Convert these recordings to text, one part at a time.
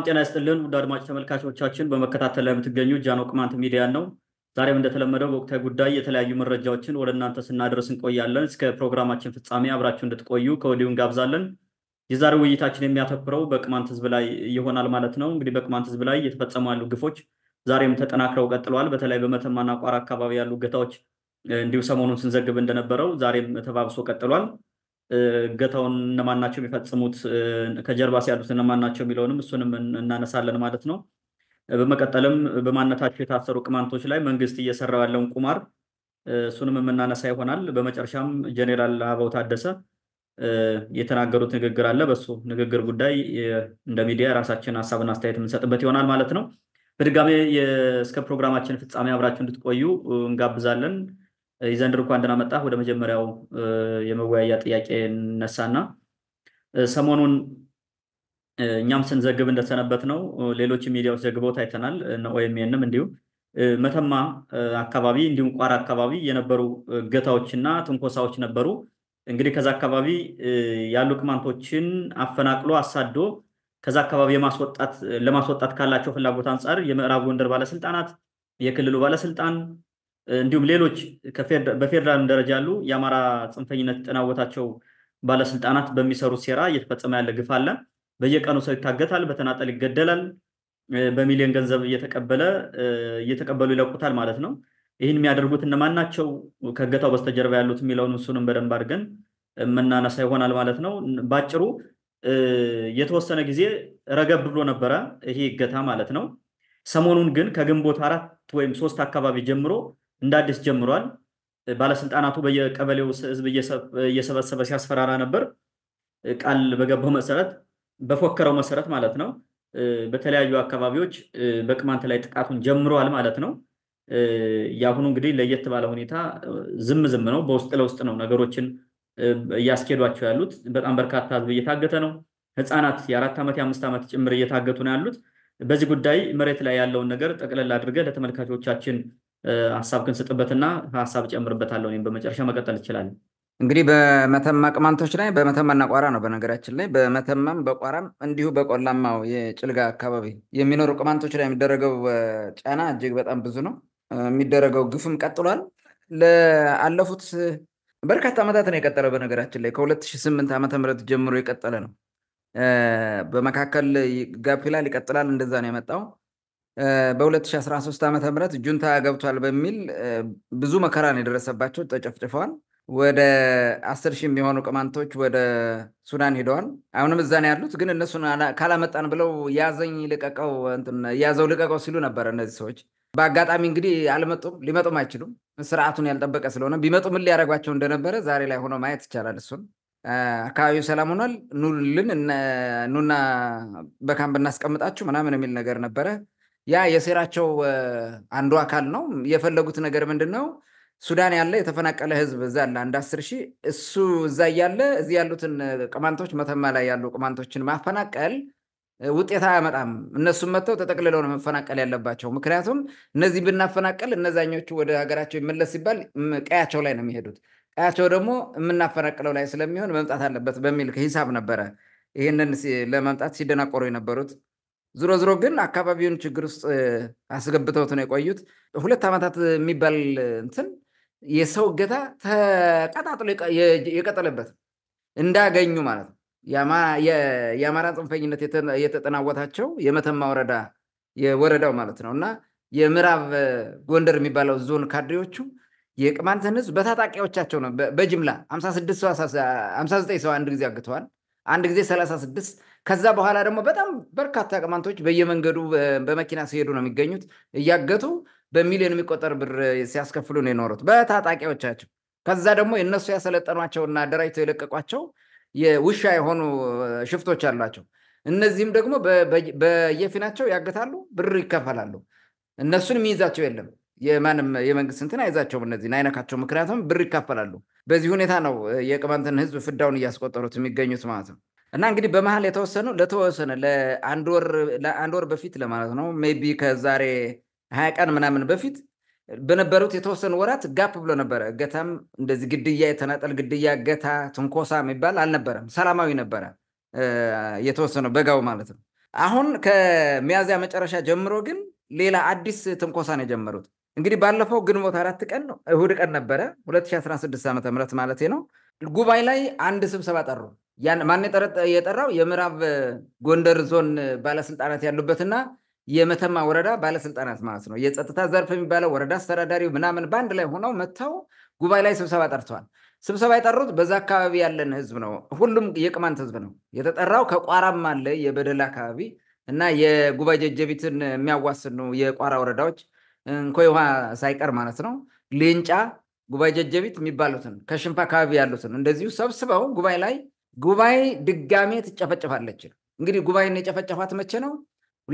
ሰላም ጤና ይስጥልን ውድ አድማጭ ተመልካቾቻችን፣ በመከታተል ላይ የምትገኙ ጃኖ ቅማንት ሚዲያ ነው። ዛሬም እንደተለመደው በወቅታዊ ጉዳይ የተለያዩ መረጃዎችን ወደ እናንተ ስናደርስ እንቆያለን። እስከ ፕሮግራማችን ፍጻሜ አብራችሁ እንድትቆዩ ከወዲሁ እንጋብዛለን። የዛሬ ውይይታችን የሚያተኩረው በቅማንት ህዝብ ላይ ይሆናል ማለት ነው። እንግዲህ በቅማንት ህዝብ ላይ እየተፈጸሙ ያሉ ግፎች ዛሬም ተጠናክረው ቀጥለዋል። በተለይ በመተማና ቋራ አካባቢ ያሉ እገታዎች እንዲሁ ሰሞኑን ስንዘግብ እንደነበረው ዛሬም ተባብሶ ቀጥሏል። እገታውን እነማን ናቸው የሚፈጽሙት፣ ከጀርባ ሲያሉት እነማን ናቸው የሚለውንም እሱንም እናነሳለን ማለት ነው። በመቀጠልም በማንነታቸው የታሰሩ ቅማንቶች ላይ መንግስት እየሰራው ያለውን ቁማር እሱንም የምናነሳ ይሆናል። በመጨረሻም ጀኔራል አበው ታደሰ የተናገሩት ንግግር አለ። በሱ ንግግር ጉዳይ እንደ ሚዲያ የራሳችን ሀሳብና አስተያየት የምንሰጥበት ይሆናል ማለት ነው። በድጋሜ እስከ ፕሮግራማችን ፍጻሜ አብራችሁ እንድትቆዩ እንጋብዛለን። ይዘንድር እንኳን ደህና መጣህ። ወደ መጀመሪያው የመወያያ ጥያቄ እነሳና ሰሞኑን እኛም ስንዘግብ እንደሰነበት ነው። ሌሎች ሚዲያዎች ዘግበው ታይተናል። ኦኤምኤንም እንዲሁ መተማ አካባቢ እንዲሁም ቋራ አካባቢ የነበሩ እገታዎችና ትንኮሳዎች ነበሩ። እንግዲህ ከዛ አካባቢ ያሉ ቅማንቶችን አፈናቅሎ አሳዶ ከዛ አካባቢ ለማስወጣት ካላቸው ፍላጎት አንጻር የምዕራብ ጎንደር ባለስልጣናት፣ የክልሉ ባለስልጣን እንዲሁም ሌሎች በፌዴራልም ደረጃ ያሉ የአማራ ጽንፈኝነት የተጠናወታቸው ባለስልጣናት በሚሰሩት ሴራ እየተፈጸመ ያለ ግፍ አለ። በየቀኑ ሰው ይታገታል፣ በተናጠል ይገደላል፣ በሚሊዮን ገንዘብ እየተቀበለ እየተቀበሉ ይለቁታል ማለት ነው። ይህን የሚያደርጉት እነማን ናቸው? ከእገታው በስተጀርባ ያሉት የሚለውን እሱንም በደንብ አድርገን የምናነሳ ይሆናል ማለት ነው። በአጭሩ የተወሰነ ጊዜ ረገብ ብሎ ነበረ ይሄ እገታ ማለት ነው። ሰሞኑን ግን ከግንቦት አራት ወይም ሶስት አካባቢ ጀምሮ እንደ አዲስ ጀምሯል። ባለስልጣናቱ በየቀበሌው ህዝብ እየሰበሰበ ሲያስፈራራ ነበር። ቃል በገባው መሰረት በፎከረው መሰረት ማለት ነው በተለያዩ አካባቢዎች በቅማንት ላይ ጥቃቱን ጀምረዋል ማለት ነው። የአሁኑ እንግዲህ ለየት ባለ ሁኔታ ዝም ዝም ነው፣ በውስጥ ለውስጥ ነው ነገሮችን እያስኬዷቸው ያሉት። በጣም በርካታ ህዝብ እየታገተ ነው። ህፃናት የአራት ዓመት የአምስት ዓመት ጭምር እየታገቱ ነው ያሉት። በዚህ ጉዳይ መሬት ላይ ያለውን ነገር ጠቅለል አድርገህ ለተመልካቾቻችን ሀሳብ ስጥበትና ሀሳብ ጨምርበታለሁ እኔም በመጨረሻ መቀጠል ይችላል። እንግዲህ በመተማ ቅማንቶች ላይ በመተማና ቋራ ነው በነገራችን ላይ በመተማም በቋራም እንዲሁ በቆላማው የጭልጋ አካባቢ የሚኖሩ ቅማንቶች ላይ የሚደረገው ጫና እጅግ በጣም ብዙ ነው። የሚደረገው ግፍም ቀጥሏል። ለአለፉት በርካታ ዓመታት ነው የቀጠለው በነገራችን ላይ ከ2008 ዓመተ ምህረት ጀምሮ የቀጠለ ነው። በመካከል ጋፕ ይላል ይቀጥላል። እንደዛ ነው የመጣው። በ2013 ዓ ም ጁንታ ገብቷል በሚል ብዙ መከራ ነው የደረሰባቸው። ተጨፍጭፈዋል። ወደ አስር ሺህ የሚሆኑ ቅማንቶች ወደ ሱዳን ሄደዋል። አሁንም እዛ ነው ያሉት። ግን እነሱን ካላመጣን ብለው ያዘኝ ልቀቀው፣ ያዘው ልቀቀው ሲሉ ነበረ እነዚህ ሰዎች። በአጋጣሚ እንግዲህ አልመጡም፣ ሊመጡም አይችሉም። ስርዓቱን ያልጠበቀ ስለሆነ ቢመጡ ምን ሊያደርጓቸው እንደነበረ ዛሬ ላይ ሆኖ ማየት ይቻላል። እሱን አካባቢው ሰላም ሆኗል፣ ኑልን ኑና በካምብ እናስቀምጣችሁ ምናምን የሚል ነገር ነበረ። ያ የሴራቸው አንዱ አካል ነው። የፈለጉት ነገር ምንድን ነው? ሱዳን ያለ የተፈናቀለ ህዝብ እዛ ያለ አንድ አስር ሺህ እሱ እዛ እያለ እዚህ ያሉትን ቅማንቶች መተማ ላይ ያሉ ቅማንቶችን ማፈናቀል ውጤት አያመጣም። እነሱም መጥተው ተጠቅልለው ነው መፈናቀል ያለባቸው። ምክንያቱም እነዚህ ብናፈናቀል እነዛኞቹ ወደ ሀገራቸው ይመለስ ሲባል ቀያቸው ላይ ነው የሚሄዱት። ቀያቸው ደግሞ የምናፈናቅለው ላይ ስለሚሆን መምጣት አለበት በሚል ሂሳብ ነበረ ይህንን ለመምጣት ሲደናቆሩ የነበሩት ዝሮ ዝሮ ግን አካባቢውን ችግር ውስጥ አስገብተውት ነው የቆዩት። ሁለት ዓመታት የሚባል እንትን የሰው እገታ ተቀጣጥሎ የቀጠለበት እንዳገኙ ማለት ነው። የአማራ ጽንፈኝነት የተጠናወታቸው የመተማ ወረዳ የወረዳው ማለት ነው እና የምዕራብ ጎንደር የሚባለው ዞን ካድሬዎቹ የቅማንትን ህዝብ በታጣቂዎቻቸው ነው በጅምላ 59 ሰው አንድ ጊዜ አግተዋል። አንድ ጊዜ 36 ከዛ በኋላ ደግሞ በጣም በርካታ ቅማንቶች በየመንገዱ በመኪና ሲሄዱ ነው የሚገኙት። እያገቱ በሚሊዮን የሚቆጠር ብር ሲያስከፍሉ ነው የኖሩት በታጣቂዎቻቸው። ከዛ ደግሞ የእነሱ ያሰለጠኗቸውና አደራጅተው የለቀቋቸው የውሻ የሆኑ ሽፍቶች አሏቸው። እነዚህም ደግሞ በየፊናቸው ያገታሉ፣ ብር ይከፈላሉ። እነሱን የሚይዛቸው የለም የማንም የመንግስት እንትን አይዛቸውም፣ እነዚህን አይነካቸው፣ ምክንያቱም ብር ይካፈላሉ። በዚህ ሁኔታ ነው የቅማንትን ህዝብ ፍዳውን እያስቆጠሩት የሚገኙት ማለት ነው። እና እንግዲህ በመሀል የተወሰነው ለተወሰነ ለአንድ ወር በፊት ለማለት ነው ሜቢ ቢ ከዛሬ ሀያ ቀን ምናምን በፊት በነበሩት የተወሰኑ ወራት ጋፕ ብሎ ነበረ። እገታም እንደዚህ ግድያ፣ የተናጠል ግድያ፣ እገታ፣ ትንኮሳ የሚባል አልነበረም። ሰላማዊ ነበረ የተወሰነው በጋው ማለት ነው። አሁን ከሚያዝያ መጨረሻ ጀምሮ ግን ሌላ አዲስ ትንኮሳ ነው የጀመሩት። እንግዲህ ባለፈው ግንቦት አራት ቀን እሁድ ቀን ነበረ 2016 ዓ ም ማለት ነው ጉባኤ ላይ አንድ ስብሰባ ጠሩ። ያን ማን የጠራው የምዕራብ ጎንደር ዞን ባለስልጣናት ያሉበትና የመተማ ወረዳ ባለስልጣናት ማለት ነው። የጸጥታ ዘርፍ የሚባለው ወረዳ አስተዳዳሪው ምናምን በአንድ ላይ ሆነው መጥተው ጉባኤ ላይ ስብሰባ ጠርተዋል። ስብሰባ የጠሩት በዛ አካባቢ ያለን ህዝብ ነው። ሁሉም የቅማንት ህዝብ ነው የተጠራው። ከቋራም አለ የበደላ አካባቢ እና የጉባኤ ጀጀቢትን የሚያዋስኑ የቋራ ወረዳዎች እንኮ ውሃ ሳይቀር ማለት ነው። ሌንጫ፣ ጉባኤ ጀጀቢት የሚባሉትን ከሽንፋ አካባቢ ያሉትን እንደዚሁ ሰብስበው ጉባኤ ላይ ጉባኤ ድጋሜ ትጨፈጨፋለች። እንግዲህ ጉባኤን የጨፈጨፏት መቼ ነው?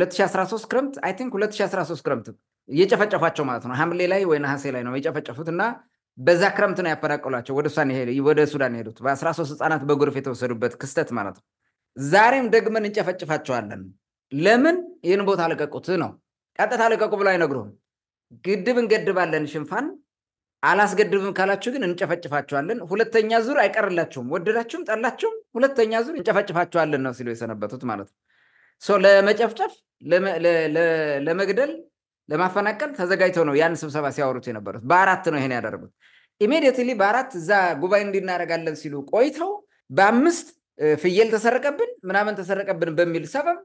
2013 ክረምት አይ ቲንክ 2013 ክረምት እየጨፈጨፏቸው ማለት ነው። ሀምሌ ላይ ወይ ነሐሴ ላይ ነው የጨፈጨፉት እና በዛ ክረምት ነው ያፈናቀሏቸው ወደ ሱዳን የሄዱት በ13 ህፃናት በጎርፍ የተወሰዱበት ክስተት ማለት ነው። ዛሬም ደግመን እንጨፈጭፋቸዋለን። ለምን ይህን ቦታ አለቀቁት ነው? ቀጥታ አለቀቁ ብሎ አይነግሩም። ግድብ እንገድባለን ሽንፋን አላስገድብም ካላችሁ ግን እንጨፈጭፋችኋለን ሁለተኛ ዙር አይቀርላችሁም ወደዳችሁም ጠላችሁም ሁለተኛ ዙር እንጨፈጭፋችኋለን ነው ሲሉ የሰነበቱት ማለት ነው ለመጨፍጨፍ ለመግደል ለማፈናቀል ተዘጋጅተው ነው ያን ስብሰባ ሲያወሩት የነበሩት በአራት ነው ይሄን ያደረጉት ኢሜዲየትሊ በአራት እዛ ጉባኤ እንዲናረጋለን ሲሉ ቆይተው በአምስት ፍየል ተሰረቀብን ምናምን ተሰረቀብን በሚል ሰበብ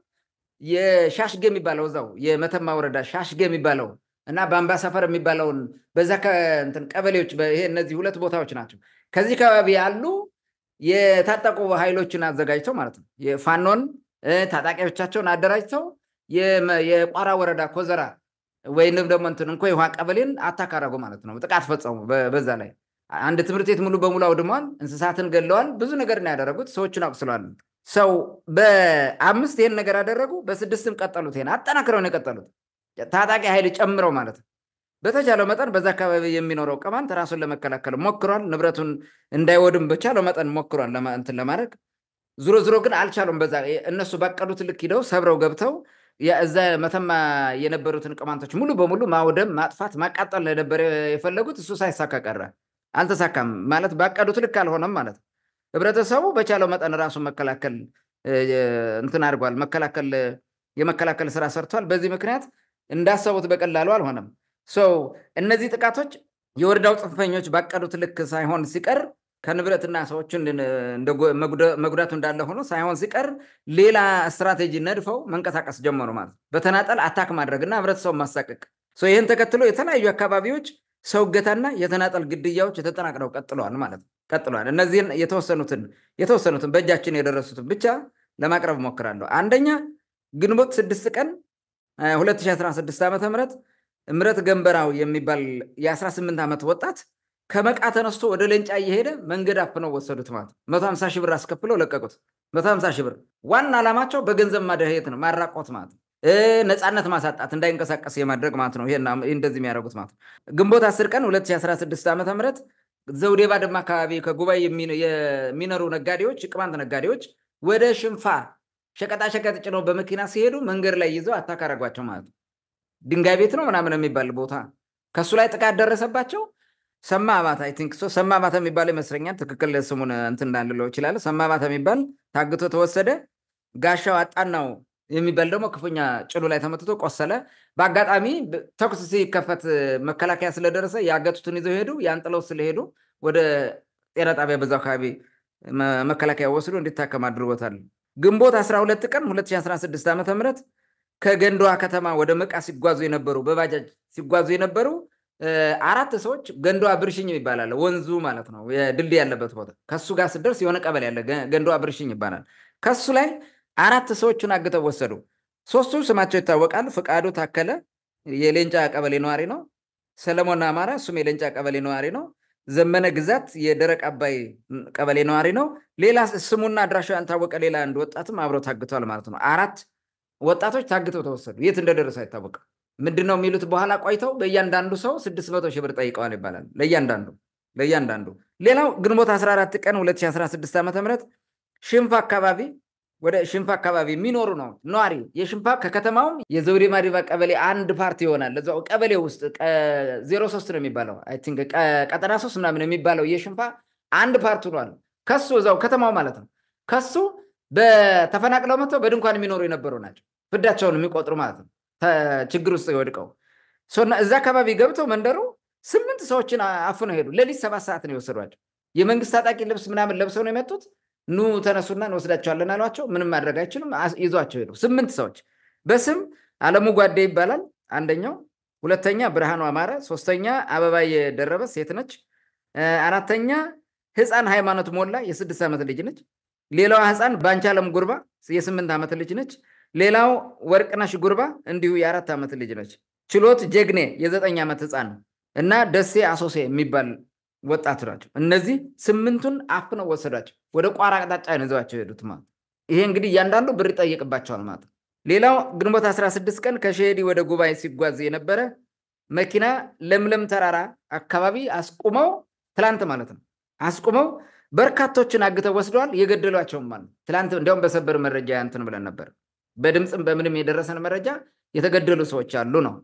የሻሽጌ የሚባለው እዛው የመተማ ወረዳ ሻሽጌ የሚባለው እና በአምባ ሰፈር የሚባለውን በዛ ቀበሌዎች ይሄ እነዚህ ሁለት ቦታዎች ናቸው። ከዚህ ከባቢ ያሉ የታጠቁ ኃይሎችን አዘጋጅተው ማለት ነው የፋኖን ታጣቂዎቻቸውን አደራጅተው የቋራ ወረዳ ኮዘራ ወይንም ደግሞ እንትን እንኳ የውሃ ቀበሌን አታካረጉ ማለት ነው። ጥቃት ፈጸሙ። በዛ ላይ አንድ ትምህርት ቤት ሙሉ በሙሉ አውድመዋል። እንስሳትን ገለዋል። ብዙ ነገር ነው ያደረጉት። ሰዎችን አቁስለዋል። ሰው በአምስት ይህን ነገር አደረጉ። በስድስትም ቀጠሉት። ይሄን አጠናክረውን የቀጠሉት። ታጣቂ ኃይል ጨምረው ማለት ነው። በተቻለው መጠን በዛ አካባቢ የሚኖረው ቅማንት ራሱን ለመከላከል ሞክሯል። ንብረቱን እንዳይወድም በቻለው መጠን ሞክሯል እንትን ለማድረግ ዙሮ ዙሮ ግን አልቻሉም። በዛ እነሱ ባቀዱት ልክ ሂደው ሰብረው ገብተው እዛ መተማ የነበሩትን ቅማንቶች ሙሉ በሙሉ ማውደም፣ ማጥፋት፣ ማቃጠል ነበር የፈለጉት። እሱ ሳይሳካ ቀረ። አልተሳካም ማለት ባቀዱት ልክ አልሆነም ማለት ነው። ህብረተሰቡ በቻለው መጠን ራሱን መከላከል እንትን አድርጓል። መከላከል የመከላከል ስራ ሰርቷል። በዚህ ምክንያት እንዳሰቡት በቀላሉ አልሆነም። እነዚህ ጥቃቶች የወረዳው ጽንፈኞች ባቀዱት ልክ ሳይሆን ሲቀር ከንብረትና ሰዎችን መጉዳቱ እንዳለ ሆኖ ሳይሆን ሲቀር ሌላ ስትራቴጂ ነድፈው መንቀሳቀስ ጀመሩ ማለት በተናጠል አታክ ማድረግና ህብረተሰቡ ማሳቀቅ። ይህን ተከትሎ የተለያዩ አካባቢዎች ሰው እገታና የተናጠል ግድያዎች የተጠናቅረው ቀጥለዋል ማለት ቀጥለዋል። እነዚህን የተወሰኑትን የተወሰኑትን በእጃችን የደረሱትን ብቻ ለማቅረብ እሞክራለሁ። አንደኛ ግንቦት ስድስት ቀን 2016 ዓ ም ምረት ገንበራው የሚባል የ18 ዓመት ወጣት ከመቃ ተነስቶ ወደ ለንጫ እየሄደ መንገድ አፍነው ወሰዱት ማለት መቶ ሺህ ብር አስከፍለው ለቀቁት መቶ ሺህ ብር ዋና ዓላማቸው በገንዘብ ማደህየት ነው ማራቆት ማለት ነው ነፃነት ማሳጣት እንዳይንቀሳቀስ የማድረግ ማለት ነው እንደዚህ የሚያደርጉት ማለት ነው ግንቦት 10 ቀን 2016 ዓ ም ዘውዴ ባድማ አካባቢ ከጉባኤ የሚኖሩ ነጋዴዎች ቅማንት ነጋዴዎች ወደ ሽንፋ ሸቀጣሸቀጥ ጭነው በመኪና ሲሄዱ መንገድ ላይ ይዘው አታካረጓቸው ማለት ነው። ድንጋይ ቤት ነው ምናምን የሚባል ቦታ ከእሱ ላይ ጥቃት ደረሰባቸው። ሰማማት አይ ቲንክ ሰማማት የሚባል ይመስለኛል። ትክክል ስሙን እንትን እንዳንለው ይችላለ። ሰማማት የሚባል ታግቶ ተወሰደ። ጋሻው አጣናው የሚባል ደግሞ ክፉኛ ጭኑ ላይ ተመትቶ ቆሰለ። በአጋጣሚ ተኩስ ሲከፈት መከላከያ ስለደረሰ ያገቱትን ይዘው ሄዱ። ያን ጥለው ስለሄዱ ወደ ጤና ጣቢያ በዛው አካባቢ መከላከያ ወስዶ እንዲታከም አድርጎታል። ግንቦት 12 ቀን 2016 ዓ ም ከገንዳዋ ከተማ ወደ መቃ ሲጓዙ የነበሩ በባጃጅ ሲጓዙ የነበሩ አራት ሰዎች ገንዳዋ ብርሽኝ ይባላል ወንዙ ማለት ነው ድልድይ ያለበት ቦታ ከሱ ጋር ስደርስ የሆነ ቀበሌ ያለ ገንዳዋ ብርሽኝ ይባላል ከሱ ላይ አራት ሰዎችን አግተው ወሰዱ ሶስቱ ስማቸው ይታወቃል ፍቃዱ ታከለ የሌንጫ ቀበሌ ነዋሪ ነው ሰለሞን አማራ እሱም የሌንጫ ቀበሌ ነዋሪ ነው ዘመነ ግዛት የደረቅ አባይ ቀበሌ ነዋሪ ነው። ሌላ ስሙና አድራሻ ያልታወቀ ሌላ አንድ ወጣትም አብረው ታግተዋል ማለት ነው። አራት ወጣቶች ታግተው ተወሰዱ። የት እንደደረሰ አይታወቅም። ምንድን ነው የሚሉት? በኋላ ቆይተው በእያንዳንዱ ሰው ስድስት መቶ ሺህ ብር ጠይቀዋል ይባላል። ለእያንዳንዱ ለእያንዳንዱ ሌላው ግንቦት 14 ቀን 2016 ዓ ም ሽንፋ አካባቢ ወደ ሽንፋ አካባቢ የሚኖሩ ነው ነዋሪ የሽንፋ ከከተማውም የዘውዴ ማዲባ ቀበሌ አንድ ፓርቲ ይሆናል። እዛው ቀበሌ ውስጥ ዜሮ ሶስት ነው የሚባለው ቀጠና ሶስት ምናምን የሚባለው የሽንፋ አንድ ፓርቲ ሆኗል። ከሱ እዛው ከተማው ማለት ነው። ከሱ በተፈናቅለው መጥተው በድንኳን የሚኖሩ የነበሩ ናቸው። ፍዳቸውን የሚቆጥሩ ማለት ነው። ችግር ውስጥ ይወድቀው እዛ አካባቢ ገብተው መንደሩ ስምንት ሰዎችን አፍነው ሄዱ። ሌሊት ሰባት ሰዓት ነው የወሰዷቸው። የመንግስት ታጣቂ ልብስ ምናምን ለብሰው ነው የመጡት። ኑ ተነሱና እንወስዳቸዋለን አሏቸው። ምንም ማድረግ አይችልም። ይዟቸው ሄዱ። ስምንት ሰዎች በስም አለሙ ጓዴ ይባላል አንደኛው፣ ሁለተኛ ብርሃኑ አማረ፣ ሶስተኛ አበባ የደረበ ሴት ነች፣ አራተኛ ህፃን ሃይማኖት ሞላ የስድስት ዓመት ልጅ ነች። ሌላዋ ህፃን ባንቻለም ጉርባ የስምንት ዓመት ልጅ ነች። ሌላው ወርቅነሽ ጉርባ እንዲሁ የአራት ዓመት ልጅ ነች። ችሎት ጀግኔ የዘጠኝ ዓመት ህፃን እና ደሴ አሶሴ የሚባል ወጣቱ ናቸው። እነዚህ ስምንቱን አፍነው ወሰዷቸው። ወደ ቋራ አቅጣጫ ይዘዋቸው ሄዱት ማለት ይሄ እንግዲህ እያንዳንዱ ብር ይጠየቅባቸዋል ማለት ነው። ሌላው ግንቦት 16 ቀን ከሸሄዲ ወደ ጉባኤ ሲጓዝ የነበረ መኪና ለምለም ተራራ አካባቢ አስቁመው ትላንት ማለት ነው አስቁመው በርካቶችን አግተው ወስደዋል። የገደሏቸውም ማለት ትላንት እንዲያውም በሰበር መረጃ ያንትን ብለን ነበር። በድምፅም በምንም የደረሰን መረጃ የተገደሉ ሰዎች አሉ ነው።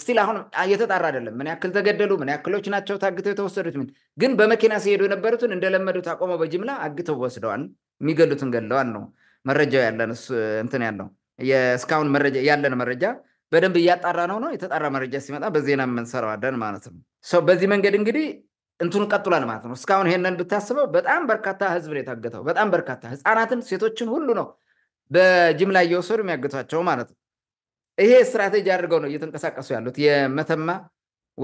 ስቲል አሁን እየተጣራ አይደለም። ምን ያክል ተገደሉ፣ ምን ያክሎች ናቸው ታግተው የተወሰዱት? ግን በመኪና ሲሄዱ የነበሩትን እንደለመዱት አቆመው በጅምላ አግተው ወስደዋል። የሚገሉትን ገለዋል ነው መረጃው ያለን እንትን ያለው እስካሁን መረጃ ያለን መረጃ በደንብ እያጣራ ነው ነው የተጣራ መረጃ ሲመጣ በዜና የምንሰራዋለን ማለት ነው። በዚህ መንገድ እንግዲህ እንትኑ ቀጥሏል ማለት ነው። እስካሁን ይሄንን ብታስበው በጣም በርካታ ህዝብ ነው የታገተው። በጣም በርካታ ህፃናትን፣ ሴቶችን ሁሉ ነው በጅምላ እየወሰዱ የሚያግቷቸው ማለት ነው። ይሄ ስትራቴጂ አድርገው ነው እየተንቀሳቀሱ ያሉት የመተማ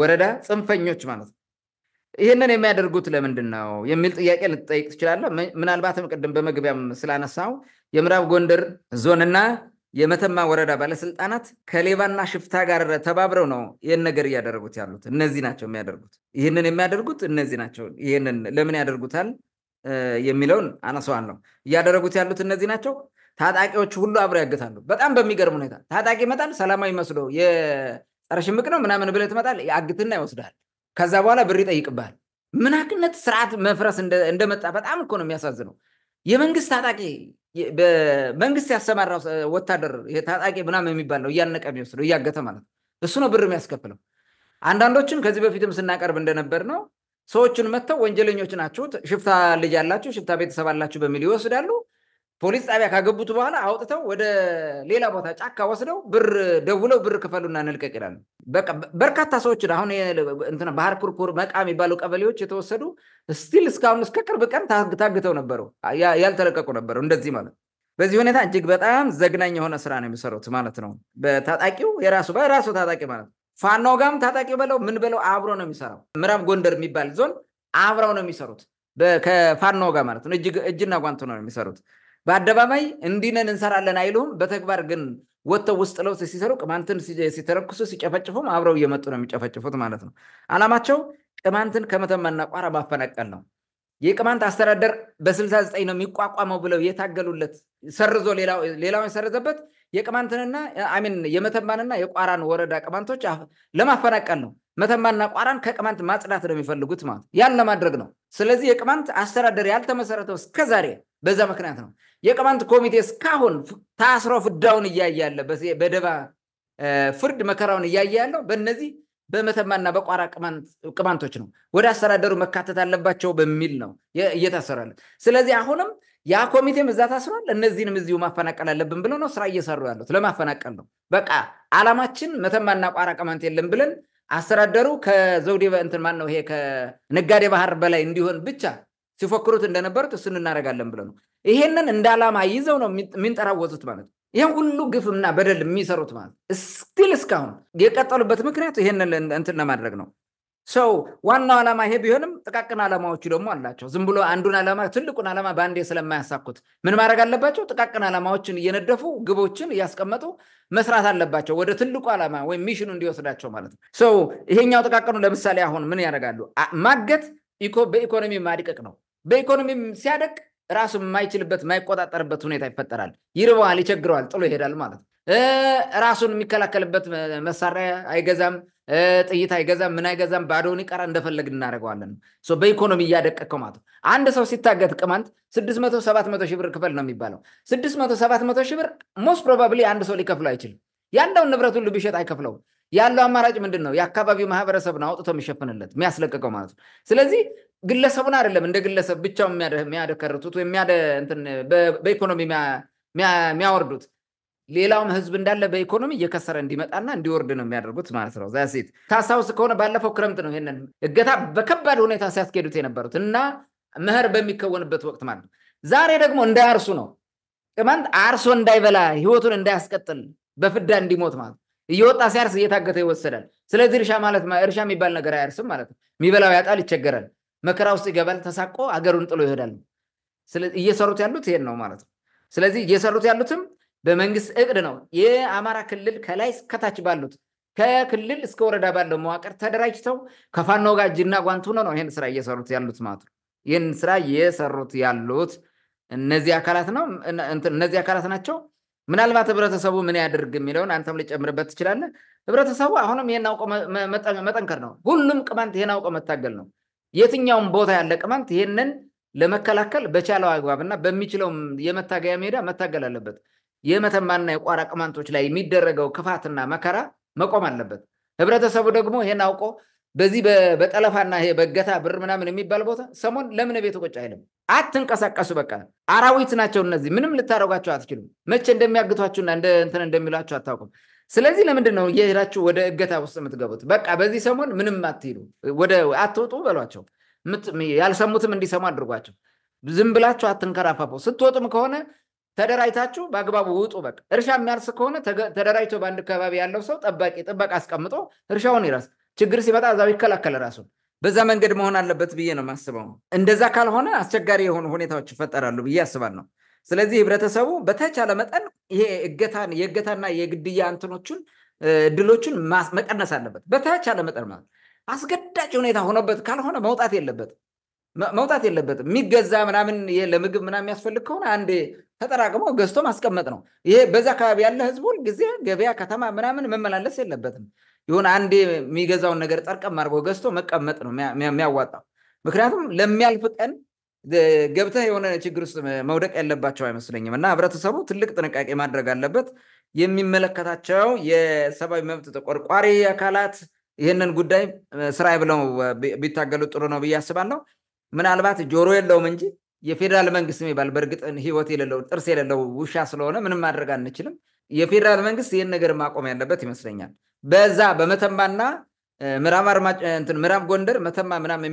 ወረዳ ጽንፈኞች ማለት ነው። ይህንን የሚያደርጉት ለምንድን ነው የሚል ጥያቄ ልትጠይቅ ትችላለህ። ምናልባትም ቅድም በመግቢያም ስላነሳው የምዕራብ ጎንደር ዞንና የመተማ ወረዳ ባለስልጣናት ከሌባና ሽፍታ ጋር ተባብረው ነው ይህን ነገር እያደረጉት ያሉት። እነዚህ ናቸው የሚያደርጉት። ይህንን የሚያደርጉት እነዚህ ናቸው። ይህንን ለምን ያደርጉታል የሚለውን አነሳዋለሁ። እያደረጉት ያሉት እነዚህ ናቸው። ታጣቂዎች ሁሉ አብረው ያገታሉ በጣም በሚገርም ሁኔታ ታጣቂ ይመጣል፣ ሰላማዊ መስሎ የጸረ ሽምቅ ነው ምናምን ብለህ ትመጣል፣ አግትና ይወስዳል። ከዛ በኋላ ብር ይጠይቅብሃል። ምናክነት ስርዓት መፍረስ እንደመጣ በጣም እኮ ነው የሚያሳዝነው። የመንግስት ታጣቂ በመንግስት ያሰማራው ወታደር ታጣቂ ምናምን የሚባል ነው እያነቀ የሚወስደው እያገተ ማለት ነው። እሱ ነው ብር የሚያስከፍለው። አንዳንዶችን ከዚህ በፊትም ስናቀርብ እንደነበር ነው ሰዎችን መጥተው ወንጀለኞች ናችሁ፣ ሽፍታ ልጅ አላችሁ፣ ሽፍታ ቤተሰብ አላችሁ በሚል ይወስዳሉ። ፖሊስ ጣቢያ ካገቡት በኋላ አውጥተው ወደ ሌላ ቦታ ጫካ ወስደው ብር ደውለው ብር ክፈሉና እንልቀቅ ይላል። በርካታ ሰዎች አሁን ባህር ኩርኩር መቃ የሚባሉ ቀበሌዎች የተወሰዱ ስቲል እስካሁን እስከ ቅርብ ቀን ታግተው ነበሩ፣ ያልተለቀቁ ነበሩ። እንደዚህ ማለት በዚህ ሁኔታ እጅግ በጣም ዘግናኝ የሆነ ስራ ነው የሚሰሩት ማለት ነው። በታጣቂው የራሱ በራሱ ታጣቂ ማለት ፋኖ ጋም ታጣቂ በለው ምን በለው አብሮ ነው የሚሰራው። ምዕራብ ጎንደር የሚባል ዞን አብረው ነው የሚሰሩት ከፋኖ ጋር ማለት ነው። እጅና ጓንት ነው የሚሰሩት። በአደባባይ እንዲነን እንሰራለን አይሉም። በተግባር ግን ወጥተው ውስጥ ለውስ ሲሰሩ ቅማንትን ሲተረክሱ ሲጨፈጭፉም አብረው እየመጡ ነው የሚጨፈጭፉት ማለት ነው። አላማቸው ቅማንትን ከመተማና ቋራ ማፈናቀል ነው። የቅማንት አስተዳደር በ69 ነው የሚቋቋመው ብለው የታገሉለት ሰርዞ ሌላውን የሰረዘበት የቅማንትንና አሚን የመተማንና የቋራን ወረዳ ቅማንቶች ለማፈናቀል ነው። መተማና ቋራን ከቅማንት ማጽዳት ነው የሚፈልጉት ማለት ያን ለማድረግ ነው። ስለዚህ የቅማንት አስተዳደር ያልተመሰረተው እስከዛሬ በዛ ምክንያት ነው። የቅማንት ኮሚቴ እስካሁን ታስሮ ፍዳውን እያያለ በደባ ፍርድ መከራውን እያየ ያለው በእነዚህ በመተማና በቋራ ቅማንቶች ነው። ወደ አስተዳደሩ መካተት አለባቸው በሚል ነው እየታሰራለ። ስለዚህ አሁንም ያ ኮሚቴም እዛ ታስሯል። እነዚህንም እዚሁ ማፈናቀል አለብን ብለው ነው ስራ እየሰሩ ያሉት፣ ለማፈናቀል ነው። በቃ አላማችን መተማና ቋራ ቅማንት የለም ብለን አስተዳደሩ ከዘውዴ እንትን ማን ነው ይሄ ከነጋዴ ባህር በላይ እንዲሆን ብቻ ሲፎክሩት እንደነበሩት እሱን እናደርጋለን ብለው ነው። ይሄንን እንደ ዓላማ ይዘው ነው የሚንጠራወዙት ማለት ነው። ይህም ሁሉ ግፍና በደል የሚሰሩት ማለት ስቲል እስካሁን የቀጠሉበት ምክንያት ይሄንን እንትን ለማድረግ ነው። ሰው ዋናው ዓላማ ይሄ ቢሆንም ጥቃቅን ዓላማዎቹ ደግሞ አላቸው። ዝም ብሎ አንዱን ዓላማ ትልቁን ዓላማ በአንዴ ስለማያሳኩት ምን ማድረግ አለባቸው? ጥቃቅን ዓላማዎችን እየነደፉ ግቦችን እያስቀመጡ መስራት አለባቸው፣ ወደ ትልቁ ዓላማ ወይም ሚሽኑ እንዲወስዳቸው ማለት ነው። ሰው ይሄኛው ጥቃቅኑ ለምሳሌ አሁን ምን ያደርጋሉ? ማገት በኢኮኖሚ ማድቀቅ ነው። በኢኮኖሚ ሲያደቅ ራሱ የማይችልበት የማይቆጣጠርበት ሁኔታ ይፈጠራል። ይርበዋል፣ ይቸግረዋል፣ ጥሎ ይሄዳል ማለት ነው። ራሱን የሚከላከልበት መሳሪያ አይገዛም፣ ጥይት አይገዛም፣ ምን አይገዛም፣ ባዶውን ይቀራ እንደፈለግ እናደርገዋለን። በኢኮኖሚ እያደቀከው ማለት ነው። አንድ ሰው ሲታገት ቅማንት ስድስት መቶ ሰባት መቶ ሺህ ብር ክፈል ነው የሚባለው። ስድስት መቶ ሰባት መቶ ሺህ ብር ሞስት ፕሮባብሊ አንድ ሰው ሊከፍሉ አይችልም። ያለውን ንብረት ሁሉ ቢሸጥ አይከፍለውም። ያለው አማራጭ ምንድን ነው? የአካባቢው ማህበረሰብ ነው አውጥቶ የሚሸፍንለት የሚያስለቅቀው ማለት ነው። ስለዚህ ግለሰቡን አይደለም እንደ ግለሰብ ብቻው የሚያደከርቱት ወይም በኢኮኖሚ የሚያወርዱት ሌላውም ህዝብ እንዳለ በኢኮኖሚ እየከሰረ እንዲመጣና እንዲወርድ ነው የሚያደርጉት ማለት ነው። ዛሴት ታስታውስ ከሆነ ባለፈው ክረምት ነው ይሄንን እገታ በከባድ ሁኔታ ሲያስኬዱት የነበሩት እና መኸር በሚከወንበት ወቅት ማለት ነው። ዛሬ ደግሞ እንዳያርሱ ነው ቅማንት አርሶ እንዳይበላ ህይወቱን እንዳያስቀጥል በፍዳ እንዲሞት ማለት እየወጣ ሲያርስ እየታገተ ይወሰዳል። ስለዚህ እርሻ ማለት እርሻ የሚባል ነገር አያርስም ማለት ነው። የሚበላው ያጣል፣ ይቸገራል። መከራ ውስጥ ይገባል፣ ተሳቆ አገሩን ጥሎ ይሄዳል። እየሰሩት ያሉት ይሄን ነው ማለት ነው። ስለዚህ እየሰሩት ያሉትም በመንግስት እቅድ ነው። የአማራ ክልል ከላይ እስከታች ባሉት ከክልል እስከ ወረዳ ባለው መዋቅር ተደራጅተው ከፋኖ ጋር እጅና ጓንት ሆነው ነው ይህን ስራ እየሰሩት ያሉት ማለት ነው። ይህን ስራ እየሰሩት ያሉት እነዚህ አካላት ነው እነዚህ አካላት ናቸው። ምናልባት ህብረተሰቡ ምን ያደርግ የሚለውን አንተም ሊጨምርበት ትችላለህ። ህብረተሰቡ አሁንም ይህን አውቆ መጠንከር ነው። ሁሉም ቅማንት ይህን አውቆ መታገል ነው። የትኛውም ቦታ ያለ ቅማንት ይህንን ለመከላከል በቻለው አግባብ እና በሚችለውም የመታገያ ሜዳ መታገል አለበት። የመተማና የቋራ ቅማንቶች ላይ የሚደረገው ክፋትና መከራ መቆም አለበት። ህብረተሰቡ ደግሞ ይህን አውቆ በዚህ በጠለፋና በገታ ብር ምናምን የሚባል ቦታ ሰሞን ለምን ቤት ቁጭ አይልም? አትንቀሳቀሱ። በቃ አራዊት ናቸው እነዚህ፣ ምንም ልታደረጓቸው አትችሉም። መቼ እንደሚያግቷችሁና እንትን እንደሚሏቸው አታውቁም። ስለዚህ ለምንድን ነው እየሄዳችሁ ወደ እገታ ውስጥ የምትገቡት? በቃ በዚህ ሰሞን ምንም አትሄዱ፣ ወደ አትወጡ በሏቸው። ያልሰሙትም እንዲሰሙ አድርጓቸው። ዝም ብላችሁ አትንከራፈፉ። ስትወጡም ከሆነ ተደራጅታችሁ በአግባቡ ውጡ። በቃ እርሻ የሚያርስ ከሆነ ተደራጅቶ በአንድ አካባቢ ያለው ሰው ጠባቂ ጥበቃ አስቀምጦ እርሻውን ይራስ። ችግር ሲመጣ እዛው ይከላከል ራሱ በዛ መንገድ መሆን አለበት ብዬ ነው ማስበው እንደዛ ካልሆነ አስቸጋሪ የሆኑ ሁኔታዎች ይፈጠራሉ ብዬ ነው ስለዚህ ህብረተሰቡ በተቻለ መጠን ይሄ እገታን የእገታና የግድያ እንትኖቹን እድሎቹን መቀነስ አለበት በተቻለ መጠን ማለት አስገዳጅ ሁኔታ ሆኖበት ካልሆነ መውጣት የለበትም መውጣት የለበትም የሚገዛ ምናምን ለምግብ ምናምን የሚያስፈልግ ከሆነ አንድ ተጠራቅሞ ገዝቶ ማስቀመጥ ነው ይሄ በዛ አካባቢ ያለ ህዝብ ጊዜ ገበያ ከተማ ምናምን መመላለስ የለበትም ይሁን አንዴ የሚገዛውን ነገር ጠርቀም አድርጎ ገዝቶ መቀመጥ ነው የሚያዋጣው ምክንያቱም ለሚያልፍ ቀን ገብተህ የሆነ ችግር ውስጥ መውደቅ ያለባቸው አይመስለኝም እና ህብረተሰቡ ትልቅ ጥንቃቄ ማድረግ አለበት። የሚመለከታቸው የሰብአዊ መብት ተቆርቋሪ አካላት ይህንን ጉዳይ ስራ ብለው ቢታገሉ ጥሩ ነው ብዬ አስባለሁ። ምናልባት ጆሮ የለውም እንጂ የፌዴራል መንግስት የሚባል በእርግጥ ህይወት የሌለው ጥርስ የሌለው ውሻ ስለሆነ ምንም ማድረግ አንችልም። የፌዴራል መንግስት ይህን ነገር ማቆም ያለበት ይመስለኛል። በዛ በመተማና ምዕራብ አርማጭ ጎንደር መተማ ምናም